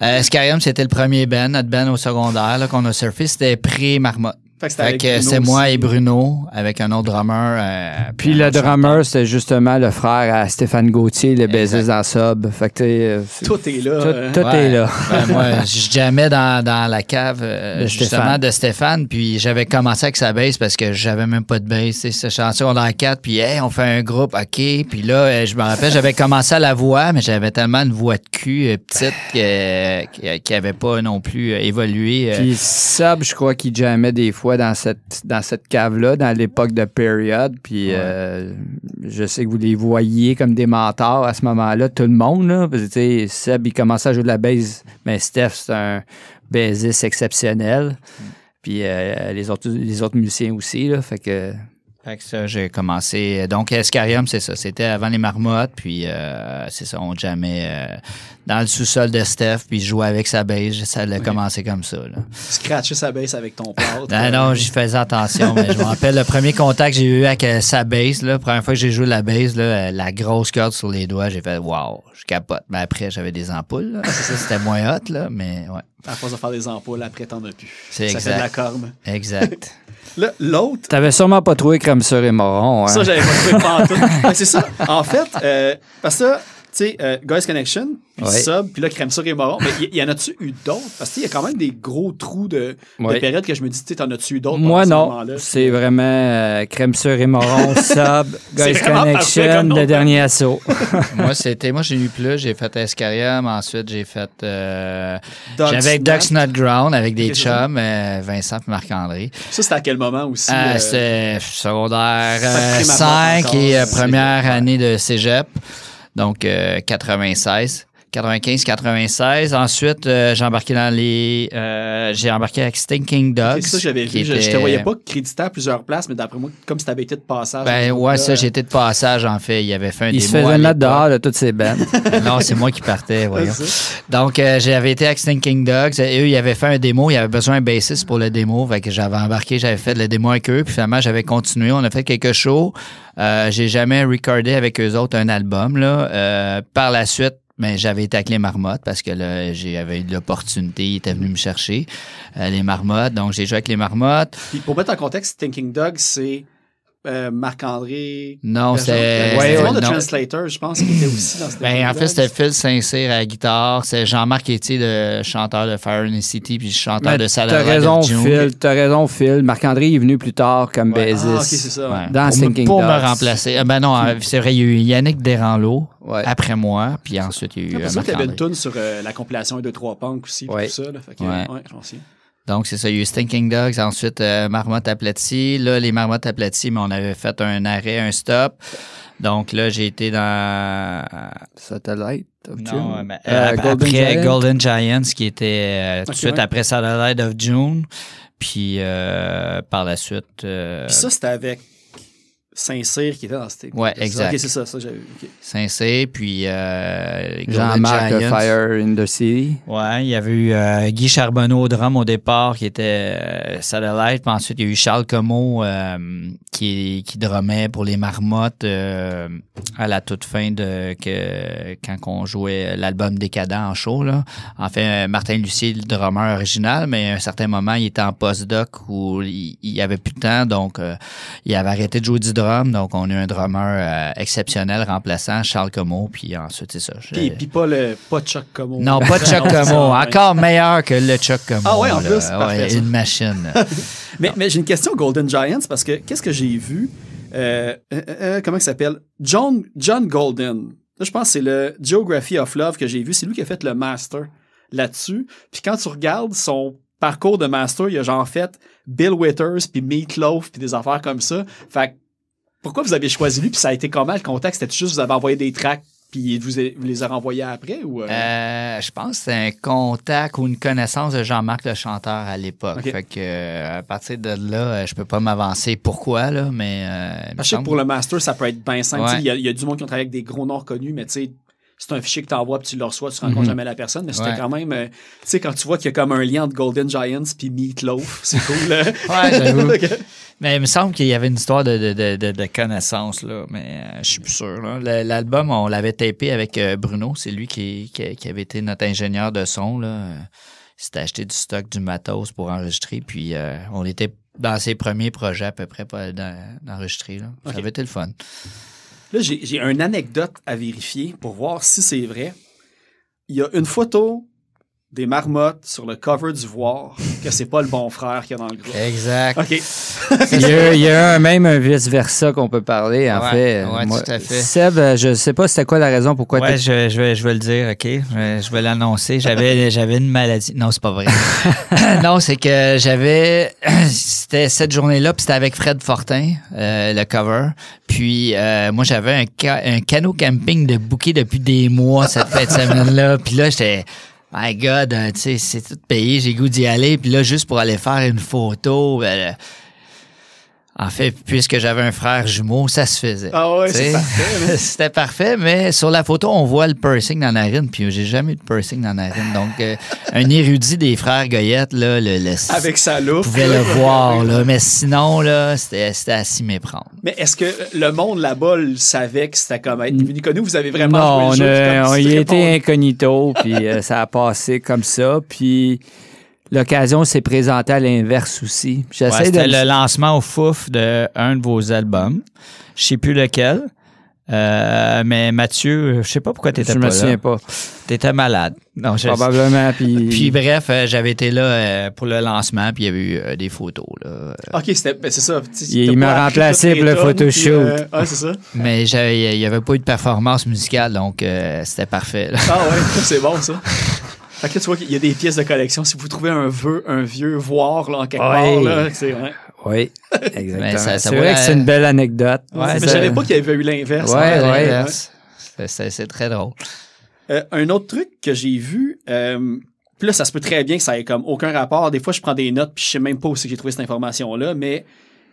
Euh, Escarium, c'était le premier band, notre band au secondaire là, qu'on a surfé. C'était pré-marmotte. Fait c'est moi et Bruno avec un autre drummer. Euh, puis le drummer, c'est justement le frère à Stéphane Gauthier, le baiser dans Sub. Euh, tout est là. Tout, hein. est là. Ben, moi, je jamais dans, la cave euh, justement de Stéphane. Puis j'avais commencé avec sa base, parce que j'avais même pas de base. Cette chanson, dans la quatre. Puis hey, on fait un groupe, OK. Puis là, je me rappelle, j'avais commencé à la voix, mais j'avais tellement une voix de cul petite qui n'avait pas non plus évolué. Puis Sub, je crois qu'il jamais des fois dans cette, dans cette cave-là, dans l'époque de période. Puis euh, je sais que vous les voyiez comme des mentors à ce moment-là, tout le monde. Là, parce que, Seb, il commençait à jouer de la base, mais Steph, c'est un baisiste exceptionnel. Mm. Puis euh, les, autres, les autres musiciens aussi. Là, fait que fait que ça, j'ai commencé. Donc, Escarium, c'est ça. C'était avant les marmottes, puis euh, c'est ça, on jamais euh, dans le sous-sol de Steph, puis je jouais avec sa base. Ça l'a commencé comme ça. Là. Scratcher sa base avec ton pote. non, ah non, j'y faisais attention, mais je me rappelle le premier contact que j'ai eu avec euh, sa base, la première fois que j'ai joué la base, là, la grosse corde sur les doigts, j'ai fait Wow, je capote. Mais ben, après, j'avais des ampoules. c'était moins hot, là, mais ouais à force de faire des ampoules, après, t'en as plus. C'est exact. Ça fait de la corne. Exact. L'autre. T'avais sûrement pas trouvé crème sur et moron. Hein. Ça, j'avais pas trouvé Mais c'est ça. En fait, euh, parce que sais, euh, Guys Connection, puis Sub, puis là, Crème sure et Moron, mais il y, en a-tu eu d'autres? Parce qu'il y a quand même des gros trous de, période que je me dis, tu t'en as-tu eu d'autres? Moi, non. C'est vraiment euh, Crème Sur et Moron, Sub, Guys Connection, le hein. dernier assaut. moi, c'était, moi, j'ai eu plus, j'ai fait Escarium, ensuite, j'ai fait. Euh, j'avais Ducks Not Ground avec des chums, Vincent et Marc-André. Ça, c'était à quel moment aussi? C'était secondaire 5 et première année de cégep. Donc, 96. Euh, 95-96. Ensuite, euh, j'ai embarqué dans les. Euh, j'ai embarqué avec Stinking Dogs. C'est ça j'avais vu. Je, te voyais pas crédité à plusieurs places, mais d'après moi, comme si t'avais été de passage. Ben ouais, ça, j'étais de passage, en fait. Il avait fait un Il démo se faisait dehors de toutes ces bandes. non, c'est moi qui partais, voyons. Donc, euh, j'avais été avec Stinking Dogs. Et eux, ils avaient fait un démo. Ils avaient besoin d'un bassiste pour le démo. Fait que j'avais embarqué, j'avais fait le démo avec eux. Puis finalement, j'avais continué. On a fait quelques shows. j'ai jamais recordé avec eux autres un album, là. par la suite, mais j'avais été avec les marmottes parce que là, j'avais eu l'opportunité, il étaient venu me chercher. Euh, les marmottes, donc j'ai joué avec les marmottes. pour mettre en contexte, Thinking Dog, c'est euh, Marc-André. Non, c'est. Ouais, ouais, le translator, je pense, qui était aussi dans cette ben, En fait, c'était Phil Saint-Cyr à la guitare. C'est Jean-Marc Etier, le chanteur de Fire in the City, puis chanteur Mais ben, de Salary. T'as raison, Phil. T'as raison, Phil. Marc-André est venu plus tard comme ouais. Ah, bassiste. Ah, c'est ça. Ouais. Dans pour Thinking me, Pour me remplacer. Ah, ben non, euh, c'est vrai, il y a eu Yannick Deranlo après moi, puis ensuite il y a eu. Ah, ben, euh, c'est euh, ça que t'avais une tune sur euh, la compilation de trois 3 Punk aussi, tout ça. Là, fait que, ouais. Donc, c'est ça, il y a eu Stinking Dogs, ensuite euh, Marmotte aplatie. Là, les Marmottes aplaties, mais on avait fait un arrêt, un stop. Donc là, j'ai été dans... Euh, Satellite? Of June? Mais, euh, Golden après Golden Giants, qui était tout de suite après Satellite of June. Puis par la suite. Puis ça, c'était avec Saint-Cyr qui était dans cette Ouais, exact. c'est ça, ça j'avais Saint-Cyr, puis euh, Jean-Marc Fire in the City. Ouais, il y avait eu euh, Guy Charbonneau au drum au départ qui était euh, Satellite, puis ensuite il y a eu Charles Comeau euh, qui, qui drumait pour les marmottes à la toute fin de quand on jouait l'album Décadent en show. Là. En fait, Martin Lucie, le drummer original, mais à un certain moment, il était en postdoc où il, n'y avait plus de temps, donc il avait arrêté de jouer du donc on a eu un drummer euh, exceptionnel remplaçant Charles Como, puis ensuite c'est ça. Puis, puis, pas le pas Chuck Como. Non, pas Chuck Como, encore meilleur que le Chuck Como. Ah ouais, en plus, une machine. mais, mais j'ai une question Golden Giants parce que qu'est-ce que j'ai vu euh, euh, comment il s'appelle John John Golden. je pense que c'est le Geography of Love que j'ai vu, c'est lui qui a fait le master là-dessus. Puis quand tu regardes son parcours de master, il a genre fait Bill Withers, puis Meatloaf, puis des affaires comme ça. Fait pourquoi vous avez choisi lui? Puis ça a été comment le contact? C'était juste vous avez envoyé des tracks puis vous, les a renvoyés après ou euh? euh... Je pense que c'est un contact ou une connaissance de Jean-Marc le chanteur à l'époque. Fait que euh, à partir de là, euh, je peux pas m'avancer pourquoi là, mais. Euh, Parce que pour le master, ça peut être bien simple. Il y, a du monde qui travaillé avec des gros noms connus, mais tu sais, c'est un fichier que tu envoies puis tu le reçois, tu rencontres mhm. jamais la personne, mais c'était quand même, euh, tu sais, quand tu vois qu'il y a comme un lien entre Golden Giants puis Meatloaf, c'est cool. Mais il me semble qu'il y avait une histoire de, connaissance, là, mais je euh, je suis plus sûr. L'album, on l'avait tapé avec euh, Bruno, c'est lui qui, avait été notre ingénieur de son, là. Il s'était acheté du stock, du matos pour enregistrer, puis on était dans ses premiers projets à peu près d'enregistrer. Ça avait été le fun. Là, j'ai une anecdote à vérifier pour voir si c'est vrai. Il y a une photo des marmottes sur le cover du voir que c'est pas le bon frère qu'il y dans le groupe. Exact. OK. il, y a, même un vice-versa qu'on peut parler, en fait. Oui, tout à fait. Seb, euh, je sais pas c'était quoi la raison pourquoi ouais, je, vais, je vais le dire, OK? Je, vais l'annoncer. J'avais, j'avais une maladie. Non, c'est pas vrai. non, c'est que j'avais... C'était cette journée-là, puis c'était avec Fred Fortin, euh, le cover. Puis euh, moi, j'avais un, canot camping de bouquet depuis des mois cette fin de semaine-là. Puis là, j'étais... My God, euh, tu sais, c'est tout payé, j'ai goût d'y aller. Puis là, juste pour aller faire une photo, euh, en fait, puisque j'avais un frère jumeau, ça se faisait. Ah ouais, c'est parfait. Hein. C'était parfait, mais sur la photo, on voit le piercing dans la puis j'ai jamais eu de piercing dans la Donc, euh, un érudit des frères Goyette, là, le, laisse... Avec sa loupe. pouvait le voir, là. Mais sinon, là, c'était à s'y méprendre. Mais est-ce que le monde là-bas le savait que c'était comme être Vous avez vraiment non, on, a, on y était incognito, puis euh, ça a passé comme ça, puis l'occasion s'est présentée à l'inverse aussi. J'essaie de... le lancement au fouf de de vos albums. Je sais plus lequel. Euh, mais Mathieu, je sais pas pourquoi t'étais pas là. Je me souviens pas. T'étais malade. Non, Probablement. Puis... bref, euh, j'avais été là euh, pour le lancement, puis il y avait eu des photos. OK, ben, c'est ça. Il m'a remplacé pour le photo Ah, c'est ça. Mais il n'y avait pas eu de performance musicale, donc c'était parfait. Ah ouais, c'est bon ça. Fait que tu vois qu'il y a des pièces de collection. Si vous trouvez un vœu, un vieux voir là, en quelque part, là, c'est vrai. Oui, exactement. ça- c'est vrai que c'est une belle anecdote. Ouais, mais je savais pas qu'il y avait eu l'inverse. Ouais, ouais, C'est- très drôle. Euh, un autre truc que j'ai vu, euh, puis là, ça se peut très bien que ça ait comme aucun rapport. Des fois, je prends des notes puis je sais même pas où que j'ai trouvé cette information-là, mais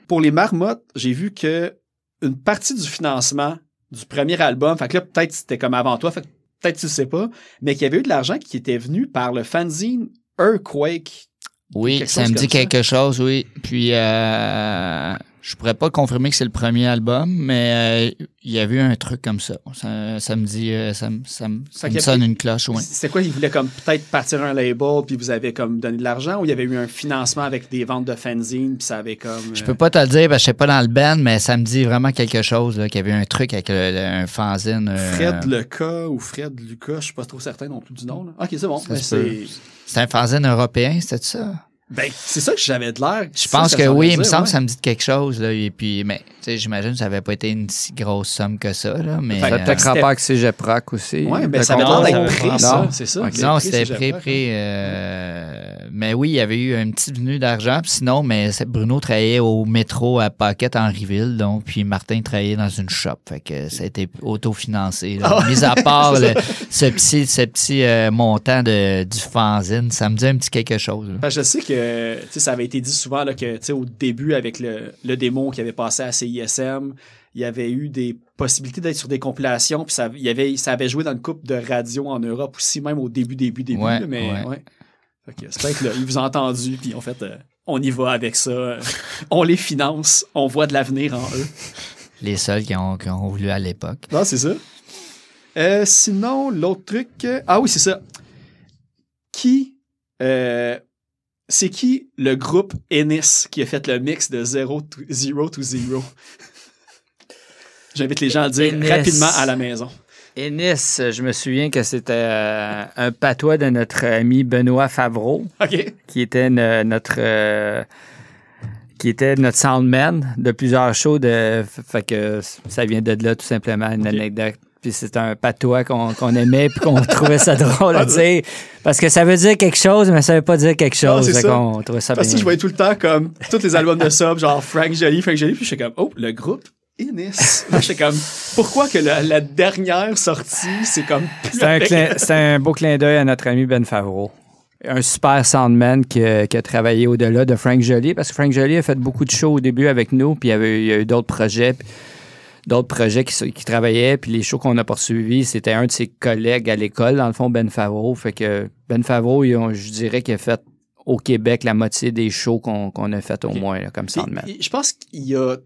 pour les marmottes, j'ai vu que une partie du financement du premier album, fait que là, peut-être c'était comme avant toi, fait peut-être tu sais pas, mais qu'il y avait eu de l'argent qui était venu par le fanzine Earthquake. Oui, ça me dit quelque chose, oui. Puis euh, je pourrais pas confirmer que c'est le premier album, mais euh, il y avait eu un truc comme ça. Ça, ça me dit, ça, euh, ça, me sonne une cloche. Ouais. C'est quoi, il voulait comme peut-être partir un label, puis vous avez comme donné de l'argent, ou il y avait eu un financement avec des ventes de fanzine, puis ça avait comme. Je euh, peux pas te le dire, parce que je sais pas dans le band, mais ça me dit vraiment quelque chose, qu'il y avait eu un truc avec un fanzine. Fred Leca ou Fred Lucas, je suis pas trop certain non plus du nom. Ok, c'est bon. C'est un fanzine européen, c'était ça? Ben, c'est ça que j'avais de l'air. Je pense que, oui, il me semble que ça me dit quelque chose. Là, et puis, mais, j'imagine que ça n'avait pas été une si grosse somme que ça. Là, mais, euh, peut-être rapport avec aussi. Oui, mais ben, ça avait l'air d'être pris, ça. C'est ça. Non, c'était pris, euh, mais oui, il y avait eu un petit venu d'argent. Sinon, mais Bruno travaillait au métro à Paquette, Henriville. Donc, puis Martin travaillait dans une shop. Fait que ça a été autofinancé. Ah Mis à part ce petit, ce petit euh, montant de, du fanzine, ça me dit un petit quelque chose. Ben, je sais que euh, ça avait été dit souvent là, que au début, avec le, démon qui avait passé à CISM, il y avait eu des possibilités d'être sur des compilations, puis ça, y avait, ça avait joué dans une coupe de radio en Europe aussi, même au début, début, début. mais c'est que là, ils vous ont entendu, puis en fait, euh, on y va avec ça. Euh, on les finance, on voit de l'avenir en eux. Les seuls qui ont, voulu à l'époque. Non, c'est ça. sinon, l'autre truc. Ah oui, c'est ça. Qui c'est qui le groupe Ennis qui a fait le mix de Zero to Zero? To zero? J'invite les gens à le dire rapidement à la maison. Ennis, je me souviens que c'était euh, un patois de notre ami Benoît Favreau, qui était notre... Euh, qui était notre soundman de plusieurs shows de fait que ça vient de là tout simplement une anecdote puis c'est un patois qu'on aimait puis qu'on trouvait ça drôle à ah, dire parce que ça veut dire quelque chose mais ça veut pas dire quelque chose non, ça. ça parce que je voyais tout le temps comme tous les albums de sub genre Frank Jolie Frank Jolie puis je suis comme oh le groupe Innis Je suis comme pourquoi que la, dernière sortie c'est comme c'est un, beau clin d'œil à notre ami Ben Favreau un super soundman qui, a travaillé au-delà de Frank Jolie parce que Frank Jolie a fait beaucoup de shows au début avec nous puis il y avait a eu d'autres projets d'autres projets qui, travaillaient, puis les shows qu'on a poursuivis, c'était un de ses collègues à l'école, dans le fond, Ben Favreau. Fait que Ben Favreau, je dirais qu'il a fait au Québec la moitié des shows qu'on a fait au moins, comme ça. Je pense qu'il y a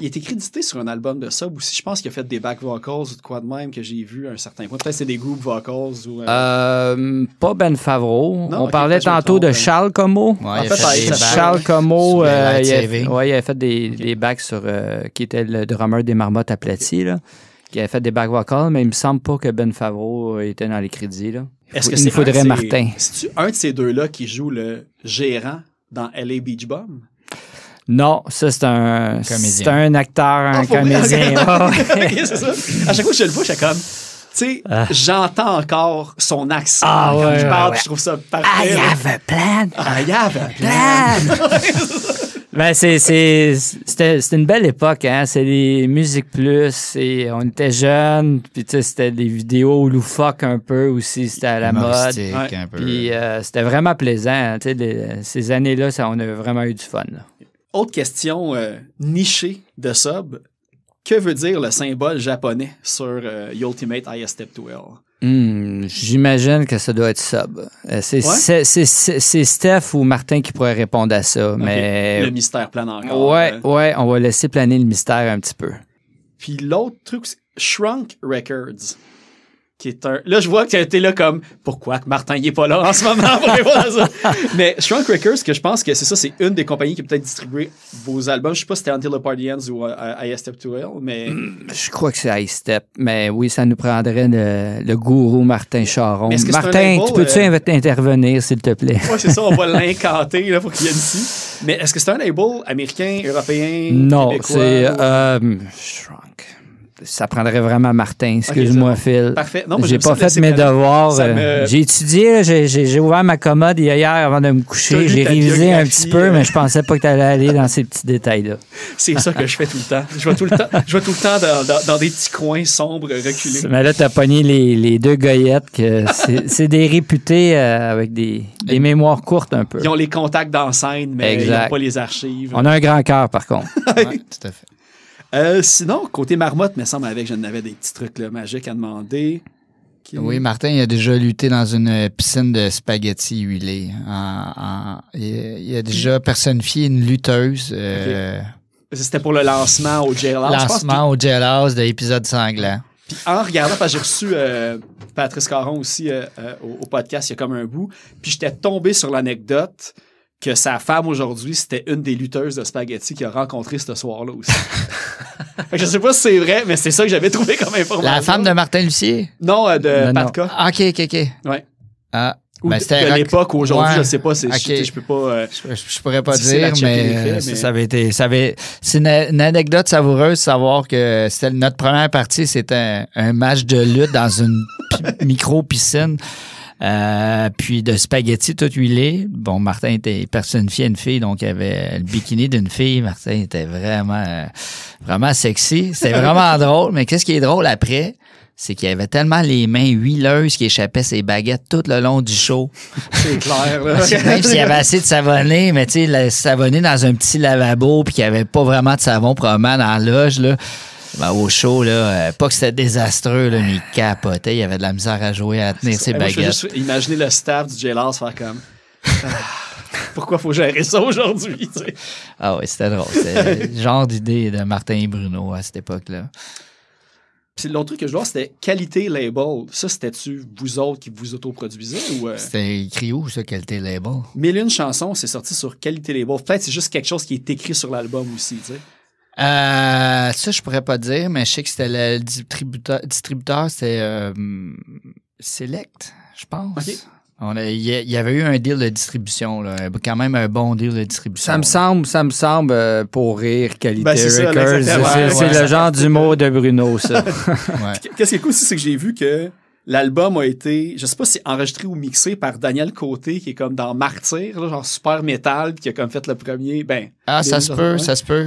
il est crédité sur un album de sub si Je pense qu'il a fait des back vocals ou de quoi de même que j'ai vu à un certain point. Peut-être c'est des groupes vocals ou. Euh, euh, pas Ben Favreau. On parlait tantôt de Charles Como. en fait, Charles Como, euh, il, a, avait fait des, bacs backs sur. Euh, qui était le drummer des Marmottes aplaties, là. Qui avait fait des back vocals, mais il me semble pas que Ben Favreau était dans les crédits, là. Est-ce que c'est. faudrait Martin. cest un de ces deux-là qui joue le gérant dans LA Beach Bomb? Non, ça, c'est un, un acteur, un comédien. C'est ça. À chaque fois que je le vois, je suis comme. sais, ah. j'entends encore son accent ah, quand ouais, je parle, je trouve ça ah, parfait. I have a plan. I have a plan. ben, c'était une belle époque, hein. C'est les musiques plus et on était jeunes, puis c'était des vidéos loufoques un peu aussi, c'était à la mode. Puis euh, c'était vraiment plaisant, hein. Tu sais, ces années-là, on a vraiment eu du fun. Autre question euh, nichée de Sub. Que veut dire le symbole japonais sur euh, Ultimate IS Step 2L? Hmm, j'imagine que ça doit être sub. Euh, c'est Steph ou Martin qui pourrait répondre à ça. Le mystère plane encore. Ouais, hein. ouais, on va laisser planer le mystère un petit peu. Puis l'autre truc, Shrunk Records qui est un. Là, je vois que tu été là comme pourquoi que Martin n'est pas là en ce moment Mais Shrunk Records, que je pense que c'est ça, c'est une des compagnies qui peut-être distribué vos albums. Je sais pas si c'était Until the Party Ends ou euh, I, Step to Hell, mais. Hmm, je crois que c'est I Step, mais oui, ça nous prendrait le, gourou Martin Charon. Martin, tu peux-tu euh, intervenir, s'il te plaît? Oui, c'est ça, on va l'incanter pour qu'il vienne ici. Mais est-ce que c'est un label américain, européen? Non, c'est euh, hmm, Shrunk ça prendrait vraiment Martin. Excuse-moi, Phil. Parfait. Non, j'ai pas fait mes devoirs. Euh, j'ai étudié, j'ai ouvert ma commode hier avant de me coucher. J'ai révisé un petit peu, euh. mais je pensais pas que tu allais aller dans ces petits détails-là. C'est ça que je fais tout le temps. Je vais tout le temps, je vois tout le temps dans, des petits coins sombres, reculés. Mais là, tu as pogné les, deux goyettes c'est des réputés euh, avec des, mémoires courtes un peu. Ils ont les contacts d'enseigne, mais ils n'ont pas les archives. On a un grand cœur, par contre. tout à fait. Euh, sinon, côté marmotte, me semble avec, j'en avais des petits trucs magiques à demander. Oui, Martin, il a déjà lutté dans une piscine de spaghettis huilés. il, a déjà personnifié une lutteuse. Euh, C'était pour le lancement au jailhouse. Lancement au jailhouse de l'épisode sanglant. Puis en regardant, parce que j'ai reçu euh, Patrice Caron aussi au, podcast, il y a comme un bout, puis j'étais tombé sur l'anecdote que sa femme aujourd'hui, c'était une des lutteuses de spaghetti qu'il a rencontré ce soir-là aussi. je sais pas si c'est vrai, mais c'est ça que j'avais trouvé comme information. La femme de Martin Lucier? Non, euh, de Patka. Ah, OK, OK, OK. Ouais. Ah. Ou ben, l'époque, aujourd'hui, je sais pas. Okay. Je, je, peux pas. Euh, je, pourrais pas dire, mais, Ça, avait été. Ça avait... C'est une, anecdote savoureuse, savoir que notre première partie, c'était un, match de lutte dans une micro piscine. Euh, puis de spaghettis tout huilés. Bon, Martin était personnifié une fille, donc il avait le bikini d'une fille. Martin était vraiment, euh, vraiment sexy. C'était vraiment drôle. Mais qu'est-ce qui est drôle après? c'est qu'il avait tellement les mains huileuses qui échappaient ses baguettes tout le long du show. C'est clair. Là. Même s'il avait assez de savonné, mais tu sais, dans un petit lavabo puis qu'il n'y avait pas vraiment de savon probablement dans la loge, là, ben, au show, là, euh, pas que c'était désastreux, là, mais il capotait. Il avait de la misère à jouer, à tenir ses baguettes. Imaginez le staff du Jailhouse faire comme. Ah, pourquoi faut gérer ça aujourd'hui? Ah oui, c'était drôle. C'était le genre d'idée de Martin et Bruno à cette époque-là. Puis l'autre truc que je vois, c'était qualité label. Ça, c'était-tu vous autres qui vous autoproduisez ou. Euh? C'était écrit où, ça, qualité label? Mille une chansons, c'est sorti sur qualité label. Peut-être c'est juste quelque chose qui est écrit sur l'album aussi, tu sais. Euh, ça, je pourrais pas dire, mais je sais que c'était le distributeur, c'était c'est euh, Select, je pense. On il y avait eu un deal de distribution, là. quand même un bon deal de distribution. Ça me semble, ça me semble euh, pour rire qualité ben, C'est le genre d'humour de Bruno, ça. Qu'est-ce qui est cool, c'est que j'ai vu que L'album a été, je sais pas si enregistré ou mixé par Daniel Côté, qui est comme dans Martyr, genre super métal, qui a comme fait le premier. Ben, ah, ça se peut, ça se peut.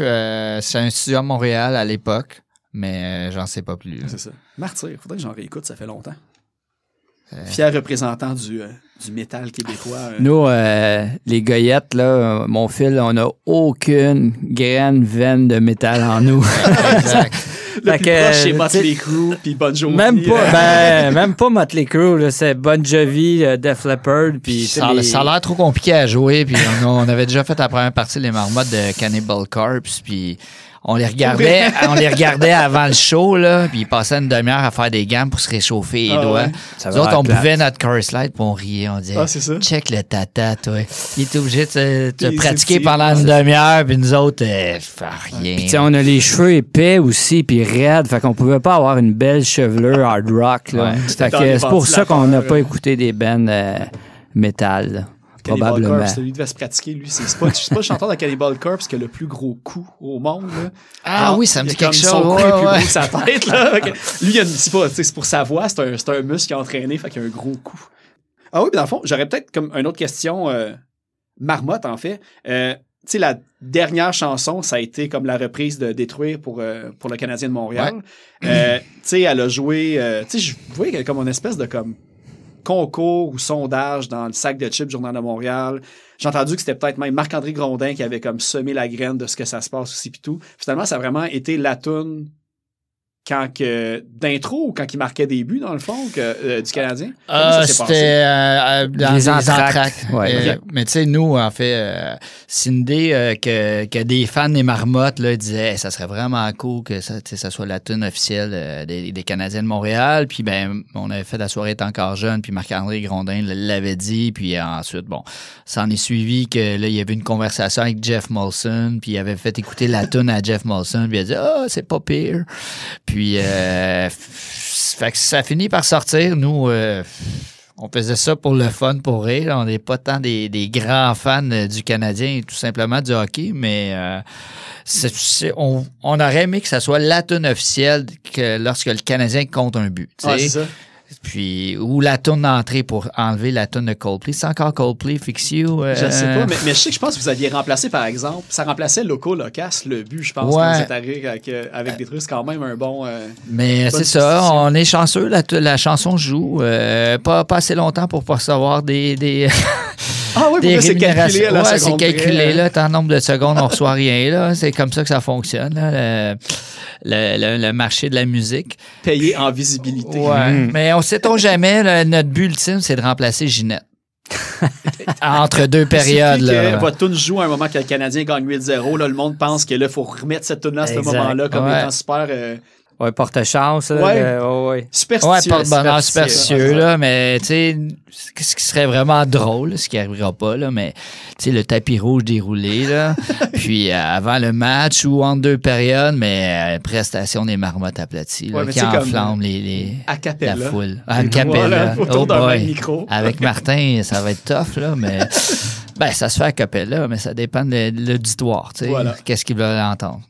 c'est un studio à Montréal à l'époque, mais euh, j'en sais pas plus. C'est ça. Martyr, faudrait que j'en réécoute, ça fait longtemps. Euh. Fier représentant du, euh, du métal québécois. Nous, les goyettes, là, mon fil, on n'a aucune graine veine de métal en nous. exact que, puis Même pas, ben, même pas Motley Crue, c'est Bon Jovi, euh, Def Leppard. Puis, ça, ça, a l'air trop compliqué à jouer. Puis on, avait déjà fait la première partie Les Marmottes de Cannibal Corpse. Puis on les regardait, on les regardait avant le show, là, puis ils passaient une demi-heure à faire des gammes pour se réchauffer les ah, doigts. Nous autres, on buvait notre curse Light, pour on riait. On disait, ah, check le tata, toi. Il était obligé de pratiquer pendant ah, une demi-heure, puis nous autres, euh, ah, rien. Puis on a les cheveux épais aussi, puis raides, fait qu'on pouvait pas avoir une belle chevelure hard rock. Là. c'est pour ça qu'on n'a pas écouté des bands euh, métal. Cannibal Corpse. Lui devait se pratiquer, lui. C'est pas, je pas le chanteur de Cannibal Corpse qui a le plus gros coup au monde. Ah oui, ça me dit quelque chose. Son cou ouais, est plus ouais. gros que sa tête. Là. lui, c'est pour sa voix, c'est un, un muscle qui a entraîné, fait qu'il a un gros coup. Ah oui, mais dans le fond, j'aurais peut-être comme une autre question euh, marmotte, en fait. Euh, tu sais, la dernière chanson, ça a été comme la reprise de Détruire pour, euh, pour le Canadien de Montréal. tu sais, elle a joué. tu sais, je voyais comme une espèce de comme concours ou sondage dans le sac de chips Journal de Montréal. J'ai entendu que c'était peut-être même Marc-André Grondin qui avait comme semé la graine de ce que ça se passe aussi puis tout. Finalement, ça a vraiment été la toune quand que d'intro quand il marquait des buts dans le fond que, euh, du Canadien euh, C'était dans les, Mais tu sais, nous, en fait, euh, Cindy, euh, que, que, des fans des marmottes disaient ça serait vraiment cool que ça, soit la tune officielle des, Canadiens de Montréal. Puis ben, on avait fait la soirée encore jeune, puis Marc-André Grondin l'avait dit. Puis ensuite, bon, ça en est suivi que là, il y avait une conversation avec Jeff Molson, puis il avait fait écouter la tune à Jeff Molson, puis il a dit Ah, oh, c'est pas pire. Puis, euh, fait que ça finit par sortir. Nous, euh, on faisait ça pour le fun, pour rire. On n'est pas tant des, grands fans euh, du Canadien et tout simplement du hockey, mais on, aurait aimé que ça soit la tune officielle lorsque le Canadien compte un but. c'est ça. Puis, ou la tonne d'entrée pour enlever la tonne de Coldplay. C'est encore Coldplay, Fix You. Euh, je sais pas, mais, je sais que je pense que vous aviez remplacé, par exemple, ça remplaçait Loco Locas, le but, je pense, ouais. quand arrivé euh, avec, des trucs quand même un bon. Euh, mais c'est ça, on est chanceux, la, la chanson joue. pas, pas assez longtemps pour percevoir des. des... Ah oui, c'est calculé là? ouais, c'est calculé, hein. là, tant nombre de secondes, on reçoit rien, là. C'est comme ça que ça fonctionne, là, le, le, marché de la musique. Payé en visibilité. Hmm. mais on sait-on jamais, notre but ultime, c'est de remplacer Ginette. Entre deux périodes. Là. Votre tune joue à un moment que le Canadien gagne 8-0. Le monde pense qu'il faut remettre cette tune-là à ce moment-là comme ouais. étant super. Euh, oui, porte-chance. Ouais. Superstitieux. Ouais, porte-bonheur superstitieux, là, mais tu sais, ce qui serait vraiment drôle, ce qui arrivera pas, là, mais tu sais, le tapis rouge déroulé, là, puis euh, avant le match ou en deux périodes, mais euh, prestation des marmottes aplaties, qui enflamment les, les, à capella, la foule. À ah, capella. Oh, Avec Martin, ça va être tough, là, mais ben, ça se fait à capella, mais ça dépend de l'auditoire, tu sais, qu'est-ce qu'ils veulent entendre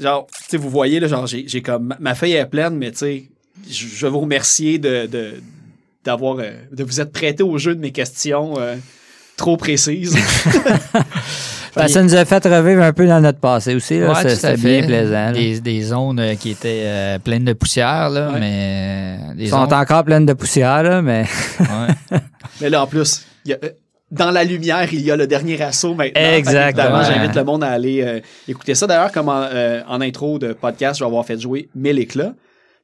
genre, vous voyez, là, genre, j'ai comme. Ma feuille est pleine, mais tu je vais vous remercier de, euh, de, vous être prêté au jeu de mes questions euh, trop précises. ça nous a fait revivre un peu dans notre passé aussi. Ouais, C'était bien plaisant. Des, zones euh, qui étaient pleines de poussière, là, mais. Ils sont encore pleines de poussière, là, mais. Mais là, en plus, dans la lumière, il y a le dernier assaut maintenant. Exactement. J'invite le monde à aller euh, écouter ça. D'ailleurs, comme euh, en, intro de podcast, je vais avoir fait jouer 1000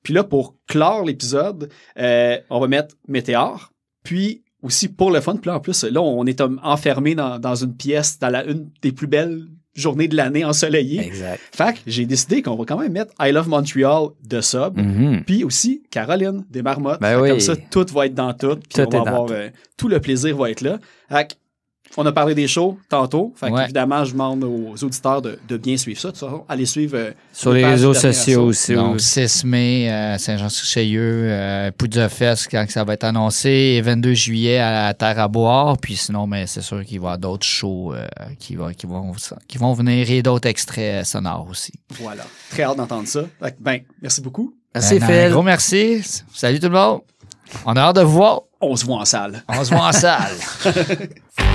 Puis là, pour clore l'épisode, euh, on va mettre Météor. Puis aussi pour le fun, puis en plus, là, on est enfermé dans, dans une pièce, dans la, une des plus belles journée de l'année ensoleillée. Exact. Fait que j'ai décidé qu'on va quand même mettre I Love Montreal de sub, mhm. puis aussi Caroline des Marmottes. Ben comme ça, tout va être dans tout, puis on va avoir, euh, tout. le plaisir va être là. Fait on a parlé des shows tantôt. Évidemment, je demande aux auditeurs de, bien suivre ça. allez suivre. Euh, sur les réseaux sociaux aussi. 6 mai, Saint-Jean-sur-Cheyeux, euh, euh fest quand ça va être annoncé, et 22 juillet à, Terre à Boire. Puis sinon, mais c'est sûr qu'il va y avoir d'autres shows euh, qui, vont, venir et d'autres extraits sonores aussi. Voilà. Très hâte d'entendre ça. Ben, merci beaucoup. Merci, ben, Phil. gros merci. Salut tout le monde. On a hâte de vous voir. On se voit en salle. On se voit en salle.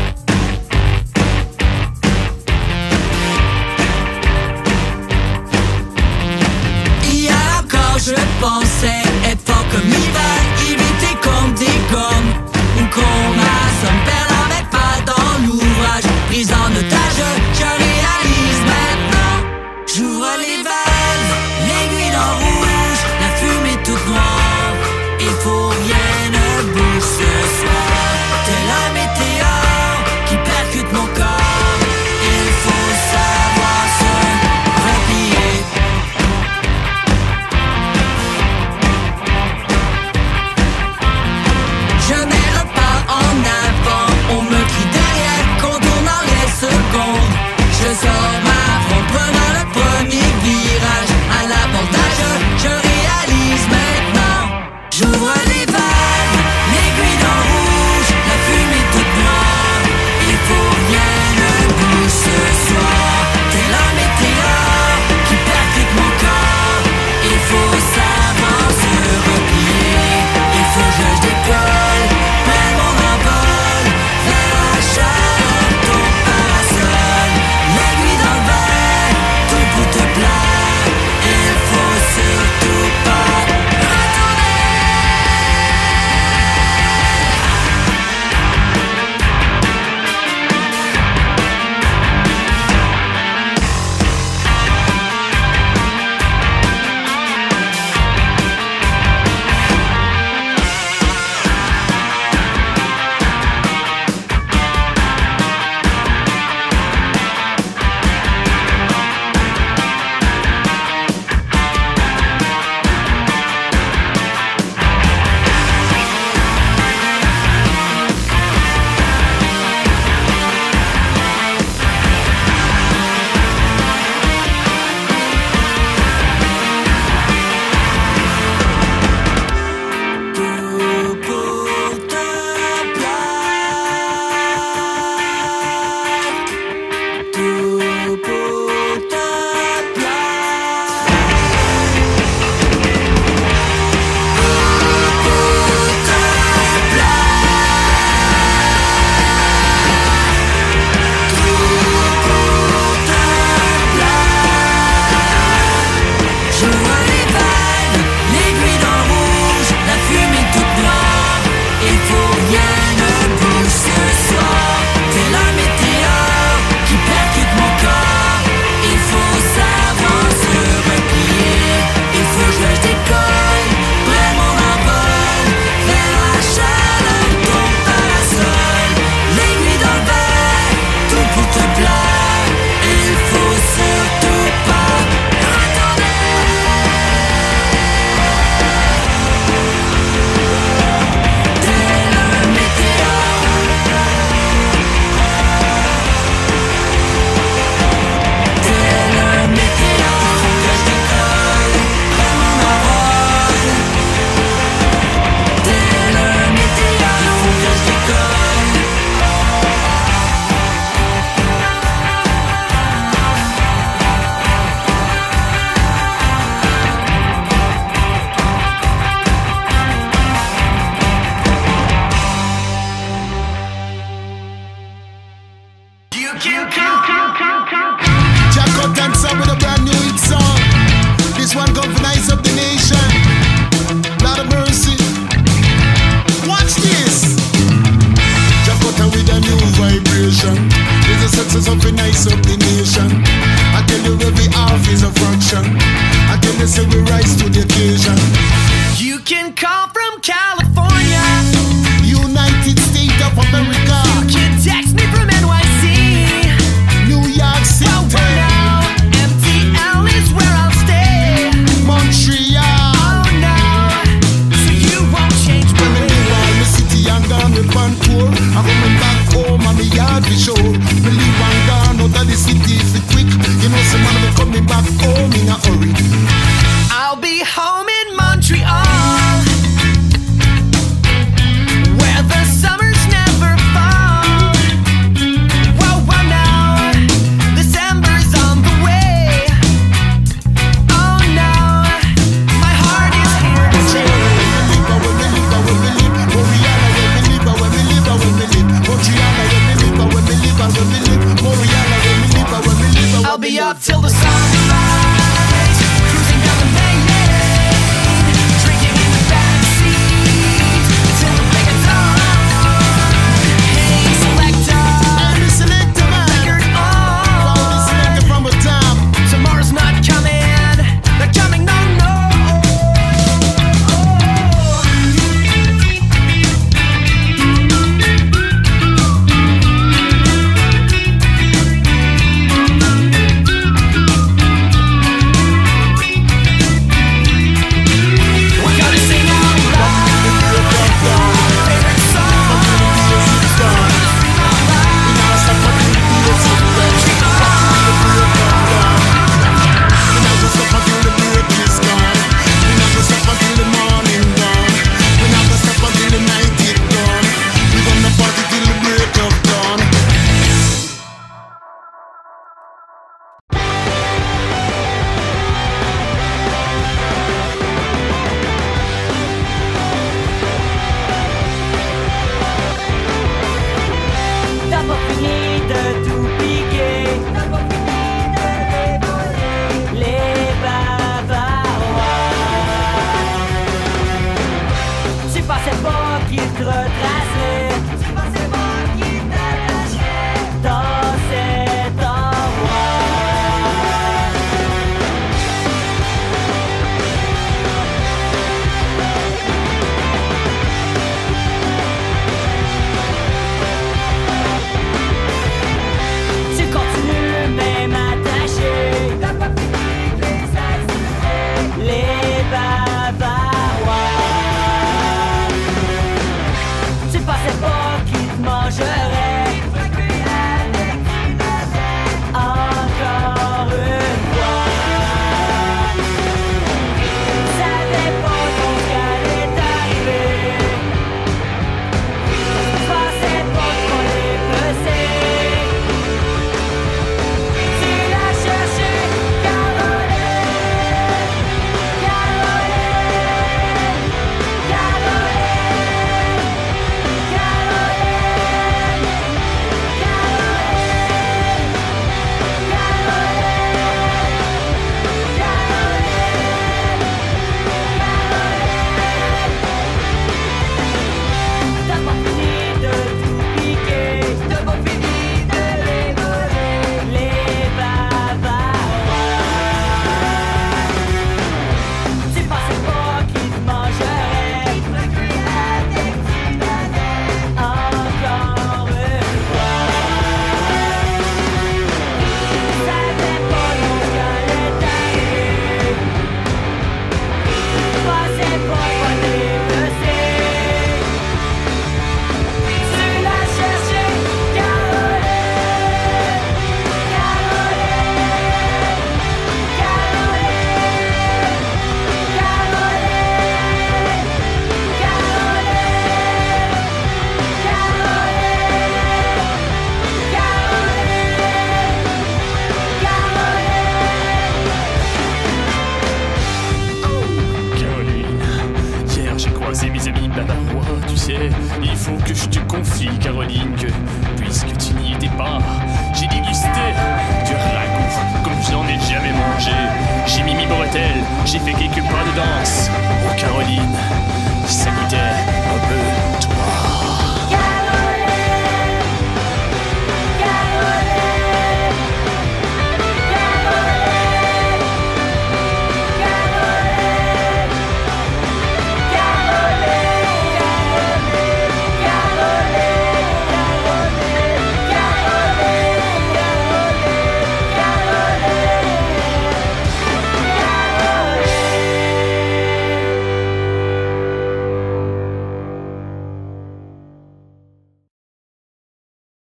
je pensais être fort comme va imiter comme des gommes. Ou son père la avec pas dans l'ouvrage. Prise en otage, je réalise maintenant. J'ouvre les vagues.